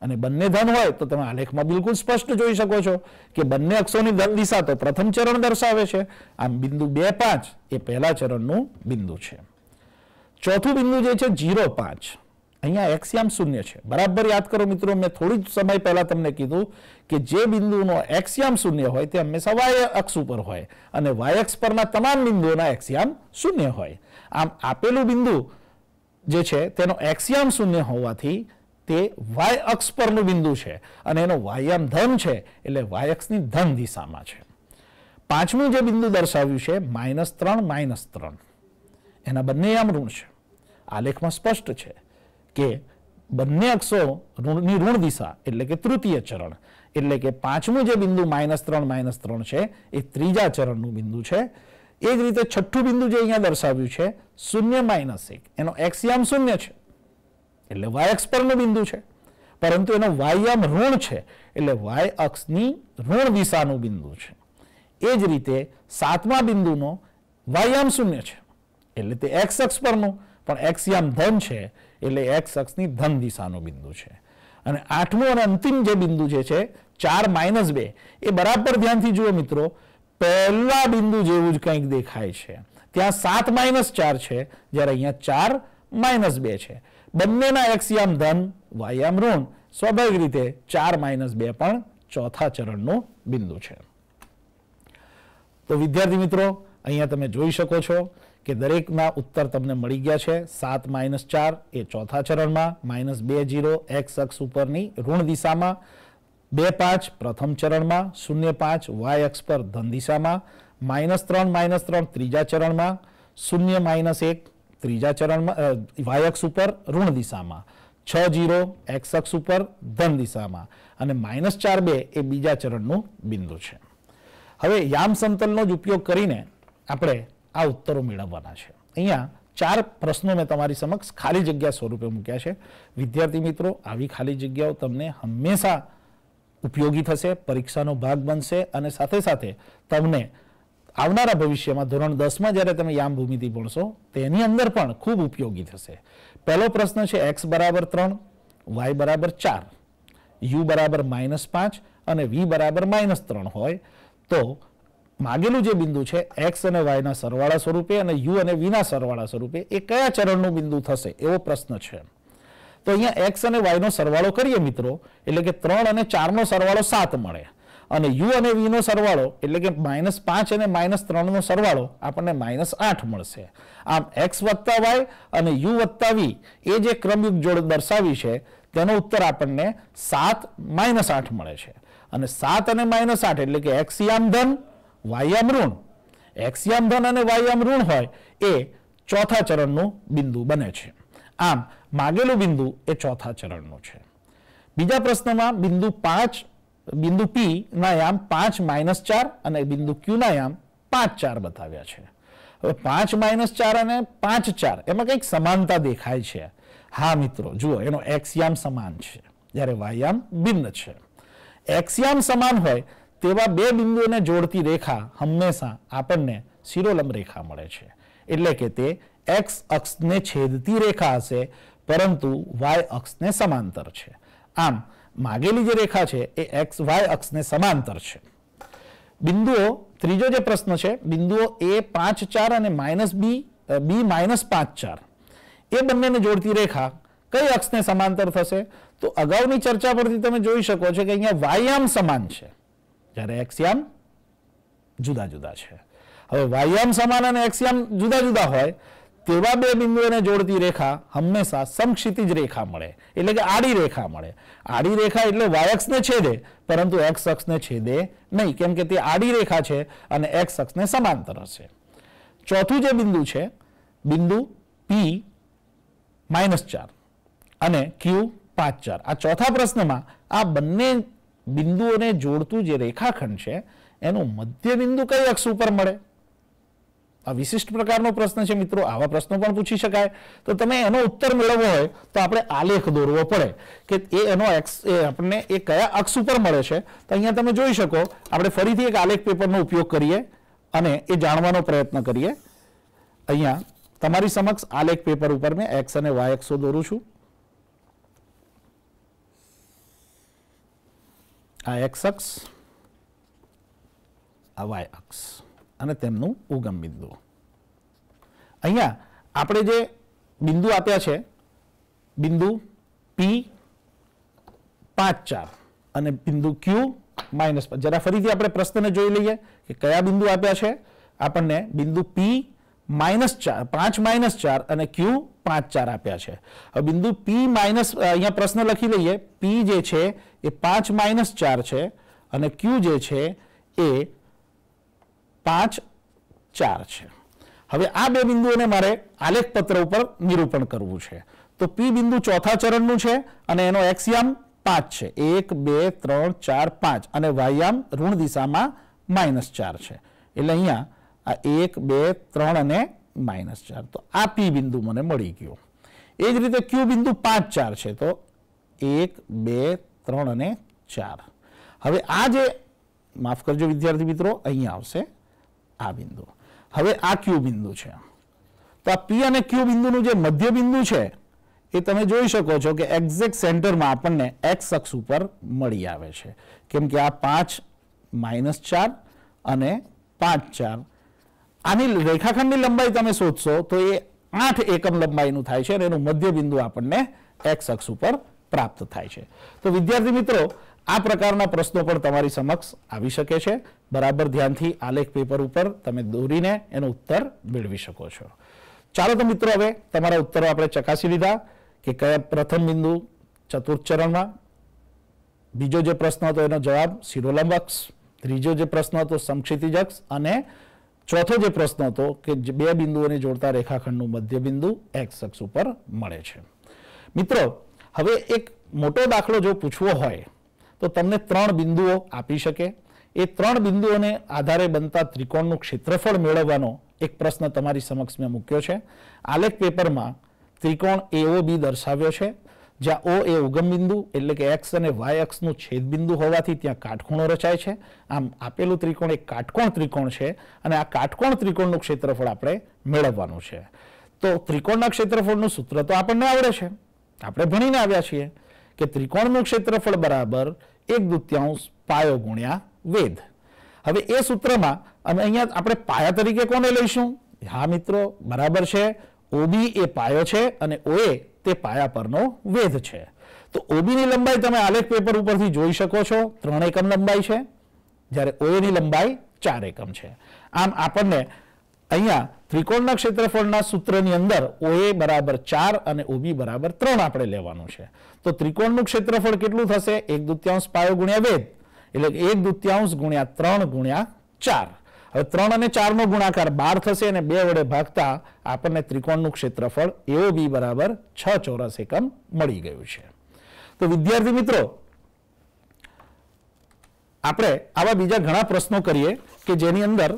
અને બંને ધન હોય તો તમે આલેખમાં બિલકુલ સ્પષ્ટ જોઈ શકો છો કે બંને અક્ષોની દિશા તો પ્રથમ ચરણ દર્શાવે છે આમ બિંદુ બે પાંચ એ પહેલા ચરણનું બિંદુ છે ચોથું બિંદુ જે છે જીરો પાંચ અહીંયા એક્સયામ શૂન્ય છે બરાબર યાદ કરો મિત્રો મેં થોડી સમય પહેલાં તમને કીધું કે જે બિંદુનો એક્સયામ શૂન્ય હોય તે હંમેશા વાય અક્ષ ઉપર હોય અને વાય અક્ષ પરના તમામ બિંદુઓના એક્સયામ શૂન્ય હોય આમ આપેલું બિંદુ જે છે તેનો એક્સયામ શૂન્ય હોવાથી તે વાય અક્ષ પરનું બિંદુ છે અને એનો વાયામ ધન છે એટલે વાય અક્ષની ધન દિશામાં છે પાંચમું જે બિંદુ દર્શાવ્યું છે માઇનસ ત્રણ માઇનસ ત્રણ એના બંને આમ ઋણ છે આલેખમાં સ્પષ્ટ છે કે બંને અક્ષો ઋણની ઋણ દિશા એટલે કે તૃતીય ચરણ એટલે કે પાંચમું જે બિંદુ માઇનસ ત્રણ માઇનસ ત્રણ છે એ ત્રીજા ચરણનું બિંદુ છે એ જ રીતે છઠ્ઠું બિંદુ જે અહીંયા દર્શાવ્યું છે શૂન્ય માઇનસ એક એનો એક્સ યામ શૂન્ય છે એટલે વાય અક્ષ પરનું બિંદુ છે પરંતુ એનો વાયમ ઋણ છે એટલે વાય અક્ષની ઋણ દિશાનું બિંદુ છે એ જ રીતે સાતમા બિંદુનો વાયમ શૂન્ય છે એટલે તે એક્સ અક્ષ પરનું પણ એક્સયામ ધન છે એટલે એક્સ અક્ષની ધન દિશાનું બિંદુ છે અને આઠમું અને અંતિમ જે બિંદુ જે છે ચાર માઇનસ બે એ બરાબર ધ્યાનથી જુઓ મિત્રો પહેલા બિંદુ જેવું જ કંઈક દેખાય છે ત્યાં સાત માઇનસ ચાર છે જ્યારે અહીંયા ચાર માઇનસ બે છે બંનેના એક્સ એક્સિયામ ધન વાય વાયામ ઋણ સ્વાભાવિક રીતે ચાર માઇનસ બે પણ ચોથા ચરણનું બિંદુ છે તો વિદ્યાર્થી મિત્રો અહીંયા તમે જોઈ શકો છો કે દરેકના ઉત્તર તમને મળી ગયા છે સાત માઇનસ ચાર એ ચોથા ચરણમાં માઇનસ બે જીરો એક્સ અક્ષ ઉપરની ઋણ દિશામાં બે પાંચ પ્રથમ ચરણમાં શૂન્ય પાંચ વાય અક્ષ પર ધન દિશામાં માઇનસ ત્રણ માઇનસ ત્રણ ત્રીજા ચરણમાં શૂન્ય માઇનસ એક ત્રીજા ચરણમાં વાયક્ષ ઉપર ઋણ દિશામાં છ જીરો એક્સ અક્ષ ઉપર ધન દિશામાં અને માઇનસ ચાર બે એ બીજા ચરણનું બિંદુ છે હવે યામ સમતલનો જ ઉપયોગ કરીને આપણે આ ઉત્તરો મેળવવાના છે અહીંયા ચાર પ્રશ્નો મેં તમારી સમક્ષ ખાલી જગ્યા સ્વરૂપે મૂક્યા છે વિદ્યાર્થી મિત્રો આવી ખાલી જગ્યાઓ તમને હંમેશા ઉપયોગી થશે પરીક્ષાનો ભાગ બનશે અને સાથે સાથે તમને આવનારા ભવિષ્યમાં ધોરણ દસમાં જ્યારે તમે યામ ભૂમિતિ ભણશો તેની અંદર પણ ખૂબ ઉપયોગી થશે પહેલો પ્રશ્ન છે એક્સ બરાબર ત્રણ વાય બરાબર ચાર યુ બરાબર માઇનસ પાંચ અને વી બરાબર માઇનસ ત્રણ હોય તો માગેલું જે બિંદુ છે એક્સ અને વાયના સરવાળા સ્વરૂપે અને યુ અને વીના સરવાળા સ્વરૂપે એ કયા ચરણનું બિંદુ થશે એવો પ્રશ્ન છે તો અહીંયા એક્સ અને વાયનો સરવાળો કરીએ મિત્રો એટલે કે ત્રણ અને ચારનો સરવાળો સાત મળે અને યુ અને વીનો સરવાળો એટલે કે માઇનસ પાંચ અને માઇનસ ત્રણનો સરવાળો આપણને માઇનસ આઠ મળશે આમ એક્સ વત્તા વાય અને યુ વત્તા વી એ જે ક્રમયુક્ત જોડ દર્શાવી છે તેનો ઉત્તર આપણને સાત માઇનસ આઠ મળે છે અને સાત અને માઇનસ આઠ એટલે કે એક્સિયામ ધન વાયામ ઋણ એક્સિયામ ધન અને વાયામ ઋણ હોય એ ચોથા ચરણનું બિંદુ બને છે આમ માગેલું બિંદુ એ ચોથા ચરણનું છે બીજા પ્રશ્નમાં બિંદુ પાંચ બિંદુ પી ના યામ પાંચ માઇનસ ચાર અને બિંદુ ક્યુના યામ પાંચ ચાર બતાવ્યા છે હવે પાંચ માઇનસ ચાર અને પાંચ ચાર એમાં કંઈક સમાનતા દેખાય છે હા મિત્રો જુઓ એનો એક્સ યામ સમાન છે જ્યારે વાય યામ ભિન્ન છે એક્સ યામ સમાન હોય તેવા બે બિંદુઓને જોડતી રેખા હંમેશા આપણને શિરોલંબ રેખા મળે છે એટલે કે તે એક્સ અક્ષને છેદતી રેખા હશે પરંતુ વાય અક્ષને સમાંતર છે આમ માગેલી જે રેખા છે એ એક્સ વાય અક્ષને સમાંતર છે બિંદુઓ ત્રીજો જે પ્રશ્ન છે બિંદુઓ એ પાંચ ચાર અને માઇનસ બી બી માઇનસ પાંચ ચાર એ બંનેને જોડતી રેખા કઈ અક્ષને સમાંતર થશે તો અગાઉની ચર્ચા પરથી તમે જોઈ શકો છો કે અહીંયા વાયામ સમાન છે જ્યારે એક્સયામ જુદા જુદા છે હવે વાયામ સમાન અને એક્સયામ જુદા જુદા હોય તેવા બે બિંદુઓને જોડતી રેખા હંમેશા સમક્ષિતિજ રેખા મળે એટલે કે આડી રેખા મળે આડી રેખા એટલે વાયક્ષને છેદે પરંતુ એક્સ અક્ષને છેદે નહીં કેમ કે તે આડી રેખા છે અને એક્સ અક્ષને સમાંતર હશે ચોથું જે બિંદુ છે બિંદુ પી માઇનસ ચાર અને ક્યુ પાંચ ચાર આ ચોથા પ્રશ્નમાં આ બંને બિંદુઓને જોડતું જે રેખાખંડ છે એનું મધ્ય બિંદુ કઈ અક્ષ ઉપર મળે આ વિશિષ્ટ પ્રકારનો પ્રશ્ન છે મિત્રો આવા પ્રશ્નો પણ પૂછી શકાય તો તમે એનો ઉત્તર મેળવવો હોય તો આપણે આલેખ દોરવો પડે કે એ એનો એક્સ એ આપણને એ કયા અક્ષ ઉપર મળે છે તો અહીંયા તમે જોઈ શકો આપણે ફરીથી એક આલેખ પેપરનો ઉપયોગ કરીએ અને એ જાણવાનો પ્રયત્ન કરીએ અહીંયા તમારી સમક્ષ આલેખ પેપર ઉપર મેં એક્સ અને વાય એક્સો દોરું છું આ એક્સ અક્ષ આ વાય અક્ષ અને તેમનું ઉગમ બિંદુ અહીંયા આપણે જે બિંદુ આપ્યા છે બિંદુ પી પાંચ ચાર અને બિંદુ ક્યુ માઇનસ જરા ફરીથી આપણે પ્રશ્નને જોઈ લઈએ કે કયા બિંદુ આપ્યા છે આપણને બિંદુ પી માઇનસ ચાર પાંચ માઇનસ ચાર અને ક્યુ પાંચ ચાર આપ્યા છે હવે બિંદુ પી માઇનસ અહીંયા પ્રશ્ન લખી લઈએ પી જે છે એ પાંચ માઇનસ ચાર છે અને ક્યુ જે છે એ પાંચ ચાર છે હવે આ બે બિંદુઓને મારે આલેખ પત્ર ઉપર નિરૂપણ કરવું છે તો પી બિંદુ ચોથા ચરણનું છે અને એનો એક્સયામ પાંચ છે એક બે ત્રણ ચાર પાંચ અને વાયામ ઋણ દિશામાં માઇનસ ચાર છે એટલે અહીંયા આ એક બે ત્રણ અને માઇનસ ચાર તો આ પી બિંદુ મને મળી ગયું એ જ રીતે ક્યુ બિંદુ પાંચ ચાર છે તો એક બે ત્રણ અને ચાર હવે આ જે માફ કરજો વિદ્યાર્થી મિત્રો અહીંયા આવશે આ બિંદુ હવે આ ક્યુ બિંદુ છે તો આ પી અને ક્યુ બિંદુનું જે મધ્ય બિંદુ છે એ તમે જોઈ શકો છો કે એક્ઝેક્ટ સેન્ટરમાં આપણને એક્સ અક્ષ ઉપર મળી આવે છે કેમ કે આ પાંચ માઇનસ ચાર અને પાંચ ચાર આની રેખાખંડની લંબાઈ તમે શોધશો તો એ આઠ એકમ લંબાઈનું થાય છે અને એનું મધ્ય બિંદુ આપણને એક્સ અક્ષ ઉપર પ્રાપ્ત થાય છે તો વિદ્યાર્થી મિત્રો આ પ્રકારના પ્રશ્નો પણ તમારી સમક્ષ આવી શકે છે બરાબર ધ્યાનથી આલેખ પેપર ઉપર તમે દોરીને એનો ઉત્તર મેળવી શકો છો ચાલો તો મિત્રો હવે તમારા ઉત્તરો આપણે ચકાસી લીધા કે કયા પ્રથમ બિંદુ ચતુર્થ ચરણમાં બીજો જે પ્રશ્ન હતો એનો જવાબ શિરોલંબ અક્ષ ત્રીજો જે પ્રશ્ન હતો સમક્ષિતિજ અક્ષ અને ચોથો જે પ્રશ્ન હતો કે બે બિંદુઓને જોડતા રેખાખંડનું મધ્ય બિંદુ એક્સ અક્ષ ઉપર મળે છે મિત્રો હવે એક મોટો દાખલો જો પૂછવો હોય તો તમને ત્રણ બિંદુઓ આપી શકે એ ત્રણ બિંદુઓને આધારે બનતા ત્રિકોણનું ક્ષેત્રફળ મેળવવાનો એક પ્રશ્ન તમારી સમક્ષ મેં મૂક્યો છે આલેખ પેપરમાં ત્રિકોણ એઓ બી દર્શાવ્યો છે જ્યાં ઓ એ ઉગમ બિંદુ એટલે કે એક્સ અને વાય અક્ષનું છેદબિંદુ હોવાથી ત્યાં કાટખૂણો રચાય છે આમ આપેલું ત્રિકોણ એક કાટકોણ ત્રિકોણ છે અને આ કાટકોણ ત્રિકોણનું ક્ષેત્રફળ આપણે મેળવવાનું છે તો ત્રિકોણના ક્ષેત્રફળનું સૂત્ર તો આપણને આવડે છે આપણે ભણીને આવ્યા છીએ કે ત્રિકોણનું ક્ષેત્રફળ બરાબર એક દૃત્યાંશ પાયો ગુણ્યા વેધ હવે એ સૂત્રમાં અમે અહીંયા આપણે પાયા તરીકે કોને લઈશું હા મિત્રો બરાબર છે ઓબી એ પાયો છે અને ઓએ તે પાયા પરનો વેધ છે તો ઓબીની લંબાઈ તમે આલેખ પેપર ઉપરથી જોઈ શકો છો ત્રણ એકમ લંબાઈ છે જ્યારે ઓએની લંબાઈ ચાર એકમ છે આમ આપણને અહીંયા ત્રિકોણના ક્ષેત્રફળના સૂત્રની અંદર ઓએ બરાબર ચાર અને ઓબી બરાબર ત્રણ આપણે લેવાનું છે તો ત્રિકોણનું ક્ષેત્રફળ કેટલું થશે એક દૂત્યાંશ પાયો ગુણ્યા વેદ એટલે એક દૂત્યાંશ ગુણ્યા ત્રણ ગુણ્યા ચાર હવે ત્રણ અને ચારનો ગુણાકાર બાર થશે અને બે વડે ભાગતા આપણને ત્રિકોણનું ક્ષેત્રફળ એઓ બી બરાબર છ ચોરસ એકમ મળી ગયું છે તો વિદ્યાર્થી મિત્રો આપણે આવા બીજા ઘણા પ્રશ્નો કરીએ કે જેની અંદર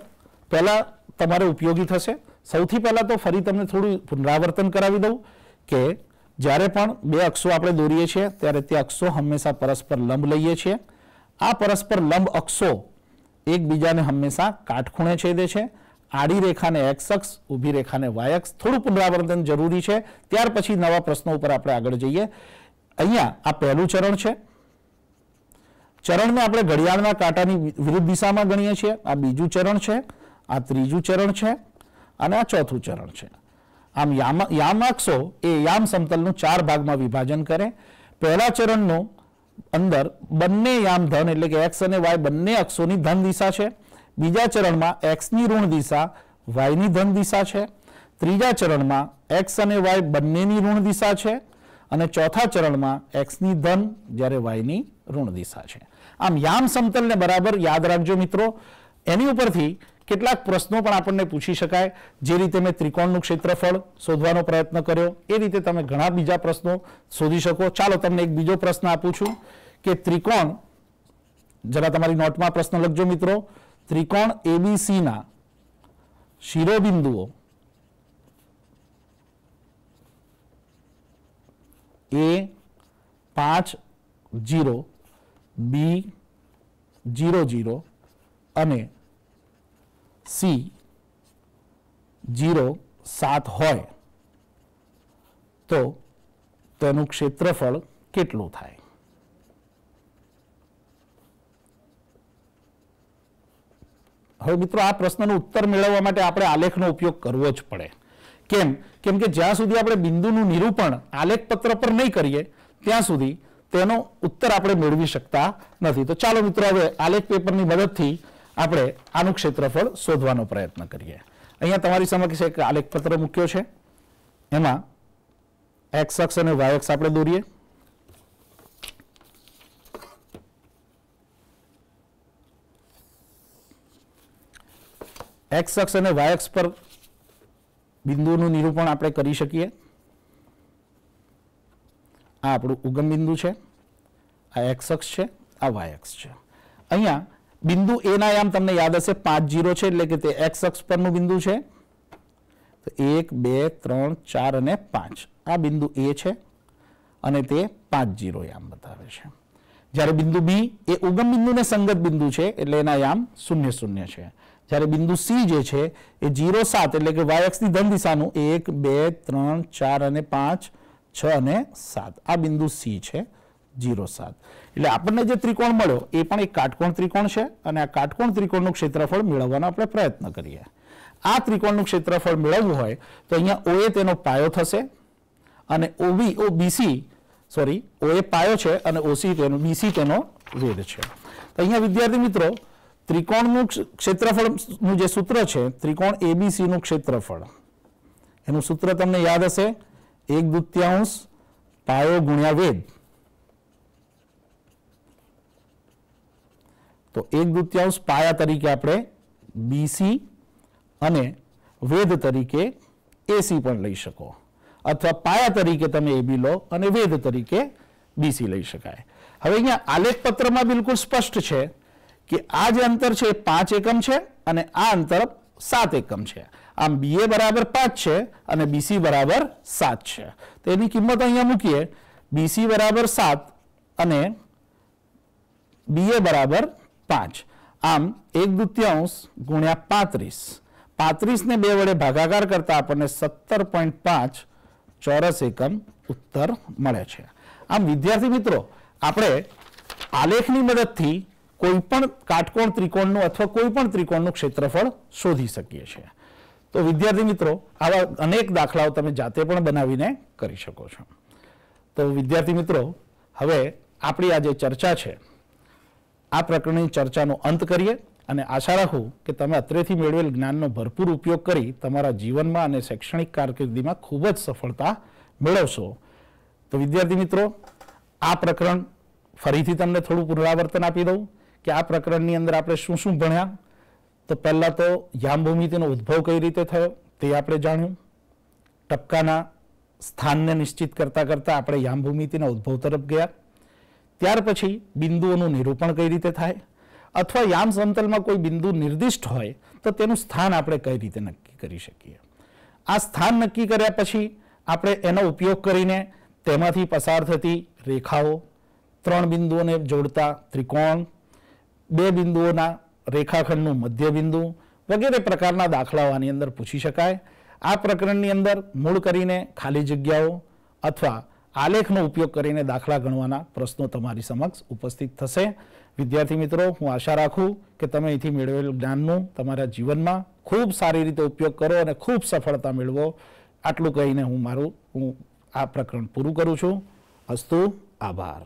પહેલાં તમારે ઉપયોગી થશે સૌથી પહેલાં તો ફરી તમને થોડું પુનરાવર્તન કરાવી દઉં કે જ્યારે પણ બે અક્ષો આપણે દોરીએ છીએ ત્યારે તે અક્ષો હંમેશા પરસ્પર લંબ લઈએ છીએ આ પરસ્પર લંબ અક્ષો એકબીજાને હંમેશા કાટખૂણે છેદે છે આડી રેખાને એક્સ અક્ષ ઊભી રેખાને વાય અક્ષ થોડું પુનરાવર્તન જરૂરી છે ત્યાર પછી નવા પ્રશ્નો ઉપર આપણે આગળ જઈએ અહીંયા આ પહેલું ચરણ છે ચરણને આપણે ઘડિયાળના કાંટાની વિરુદ્ધ દિશામાં ગણીએ છીએ આ બીજું ચરણ છે આ ત્રીજું ચરણ છે અને આ ચોથું ચરણ છે આમ યામ યામાક્ષો એ યામ સમતલનું ચાર ભાગમાં વિભાજન કરે પહેલા ચરણનો અંદર બંને યામ ધન એટલે કે એક્સ અને વાય બંને અક્ષોની ધન દિશા છે બીજા ચરણમાં એક્સની ઋણ દિશા વાયની ધન દિશા છે ત્રીજા ચરણમાં એક્સ અને વાય બંનેની ઋણ દિશા છે અને ચોથા ચરણમાં એક્સની ધન જ્યારે વાયની ઋણ દિશા છે આમ યામ સમતલને બરાબર યાદ રાખજો મિત્રો એની ઉપરથી કેટલાક પ્રશ્નો પણ આપણને પૂછી શકાય જે રીતે મેં ત્રિકોણનું ક્ષેત્રફળ શોધવાનો પ્રયત્ન કર્યો એ રીતે તમે ઘણા બીજા પ્રશ્નો શોધી શકો ચાલો તમને એક બીજો પ્રશ્ન આપું છું કે ત્રિકોણ જરા તમારી નોટમાં પ્રશ્ન લખજો મિત્રો ત્રિકોણ એબીસીના શિરોબિંદુઓ એ પાંચ જીરો બી જીરો જીરો અને સી જીરો સાત હોય તો તેનું ક્ષેત્રફળ કેટલું થાય હવે મિત્રો આ પ્રશ્નનો ઉત્તર મેળવવા માટે આપણે આલેખનો ઉપયોગ કરવો જ પડે કેમ કેમ કે જ્યાં સુધી આપણે બિંદુનું નિરૂપણ આલેખ પત્ર પર નહીં કરીએ ત્યાં સુધી તેનો ઉત્તર આપણે મેળવી શકતા નથી તો ચાલો મિત્રો હવે આલેખ પેપરની મદદથી આપણે આનું ક્ષેત્રફળ શોધવાનો પ્રયત્ન કરીએ અહીંયા તમારી સમક્ષ એક આલેખપત્ર મૂક્યો છે એમાં એક્સ અક્ષ અને વાય અક્ષ આપણે દોરીએ એક્સ અક્ષ અને વાય અક્ષ પર બિંદુનું નિરૂપણ આપણે કરી શકીએ આ આપણું ઉગમ બિંદુ છે આ એક્સ અક્ષ છે આ વાય અક્ષ છે અહીંયા બિંદુ એ ના યામ તમને યાદ હશે પાંચ જીરો છે એટલે કે તે એક્સ અક્ષ પરનું બિંદુ છે તો એક બે ત્રણ ચાર અને પાંચ આ બિંદુ એ છે અને તે પાંચ જીરો યામ બતાવે છે જ્યારે બિંદુ બી એ ઉગમ બિંદુને સંગત બિંદુ છે એટલે એના યામ શૂન્ય શૂન્ય છે જ્યારે બિંદુ સી જે છે એ જીરો સાત એટલે કે વાય અક્ષની ધન દિશાનું એક બે ત્રણ ચાર અને પાંચ છ અને સાત આ બિંદુ સી છે જીરો સાત એટલે આપણને જે ત્રિકોણ મળ્યો એ પણ એક કાટકોણ ત્રિકોણ છે અને આ કાટકોણ ત્રિકોણનું ક્ષેત્રફળ મેળવવાનો આપણે પ્રયત્ન કરીએ આ ત્રિકોણનું ક્ષેત્રફળ મેળવવું હોય તો અહીંયા ઓએ તેનો પાયો થશે અને ઓબી ઓ બીસી સોરી ઓએ પાયો છે અને ઓસી તેનો બીસી તેનો વેધ છે તો અહીંયા વિદ્યાર્થી મિત્રો ત્રિકોણનું ક્ષેત્રફળનું જે સૂત્ર છે ત્રિકોણ એબીસીનું ક્ષેત્રફળ એનું સૂત્ર તમને યાદ હશે એક દૂત્યાંશ પાયો ગુણ્યા વેદ તો એક દૃત્યાંશ પાયા તરીકે આપણે બીસી અને વેદ તરીકે એસી પણ લઈ શકો અથવા પાયા તરીકે તમે એબી લો અને વેદ તરીકે બીસી લઈ શકાય હવે અહીંયા આલેખ પત્રમાં બિલકુલ સ્પષ્ટ છે કે આ જે અંતર છે એ પાંચ એકમ છે અને આ અંતર સાત એકમ છે આમ બીએ બરાબર પાંચ છે અને બીસી બરાબર સાત છે તો એની કિંમત અહીંયા મૂકીએ બીસી બરાબર સાત અને બીએ બરાબર પાંચ આમ એક દૃત્યાંશ ગુણ્યા પાંત્રીસ પાંત્રીસને બે વડે ભાગાકાર કરતાં આપણને સત્તર પોઈન્ટ પાંચ ચોરસ એકમ ઉત્તર મળે છે આમ વિદ્યાર્થી મિત્રો આપણે આલેખની મદદથી કોઈ પણ કાટકોણ ત્રિકોણનું અથવા કોઈપણ ત્રિકોણનું ક્ષેત્રફળ શોધી શકીએ છીએ તો વિદ્યાર્થી મિત્રો આવા અનેક દાખલાઓ તમે જાતે પણ બનાવીને કરી શકો છો તો વિદ્યાર્થી મિત્રો હવે આપણી આ જે ચર્ચા છે આ પ્રકરણની ચર્ચાનો અંત કરીએ અને આશા રાખું કે તમે અત્રેથી મેળવેલ જ્ઞાનનો ભરપૂર ઉપયોગ કરી તમારા જીવનમાં અને શૈક્ષણિક કારકિર્દીમાં ખૂબ જ સફળતા મેળવશો તો વિદ્યાર્થી મિત્રો આ પ્રકરણ ફરીથી તમને થોડું પુનરાવર્તન આપી દઉં કે આ પ્રકરણની અંદર આપણે શું શું ભણ્યા તો પહેલાં તો યામભૂમિતિનો ઉદ્ભવ કઈ રીતે થયો તે આપણે જાણ્યું ટપકાના સ્થાનને નિશ્ચિત કરતાં કરતાં આપણે યામભૂમિતિના ઉદ્ભવ તરફ ગયા ત્યાર પછી બિંદુઓનું નિરૂપણ કઈ રીતે થાય અથવા યામ સમતલમાં કોઈ બિંદુ નિર્દિષ્ટ હોય તો તેનું સ્થાન આપણે કઈ રીતે નક્કી કરી શકીએ આ સ્થાન નક્કી કર્યા પછી આપણે એનો ઉપયોગ કરીને તેમાંથી પસાર થતી રેખાઓ ત્રણ બિંદુઓને જોડતા ત્રિકોણ બે બિંદુઓના રેખાખંડનું મધ્ય બિંદુ વગેરે પ્રકારના દાખલાઓ આની અંદર પૂછી શકાય આ પ્રકરણની અંદર મૂળ કરીને ખાલી જગ્યાઓ અથવા આલેખનો ઉપયોગ કરીને દાખલા ગણવાના પ્રશ્નો તમારી સમક્ષ ઉપસ્થિત થશે વિદ્યાર્થી મિત્રો હું આશા રાખું કે તમે અહીંથી મેળવેલ જ્ઞાનનું તમારા જીવનમાં ખૂબ સારી રીતે ઉપયોગ કરો અને ખૂબ સફળતા મેળવો આટલું કહીને હું મારું હું આ પ્રકરણ પૂરું કરું છું અસ્તુ આભાર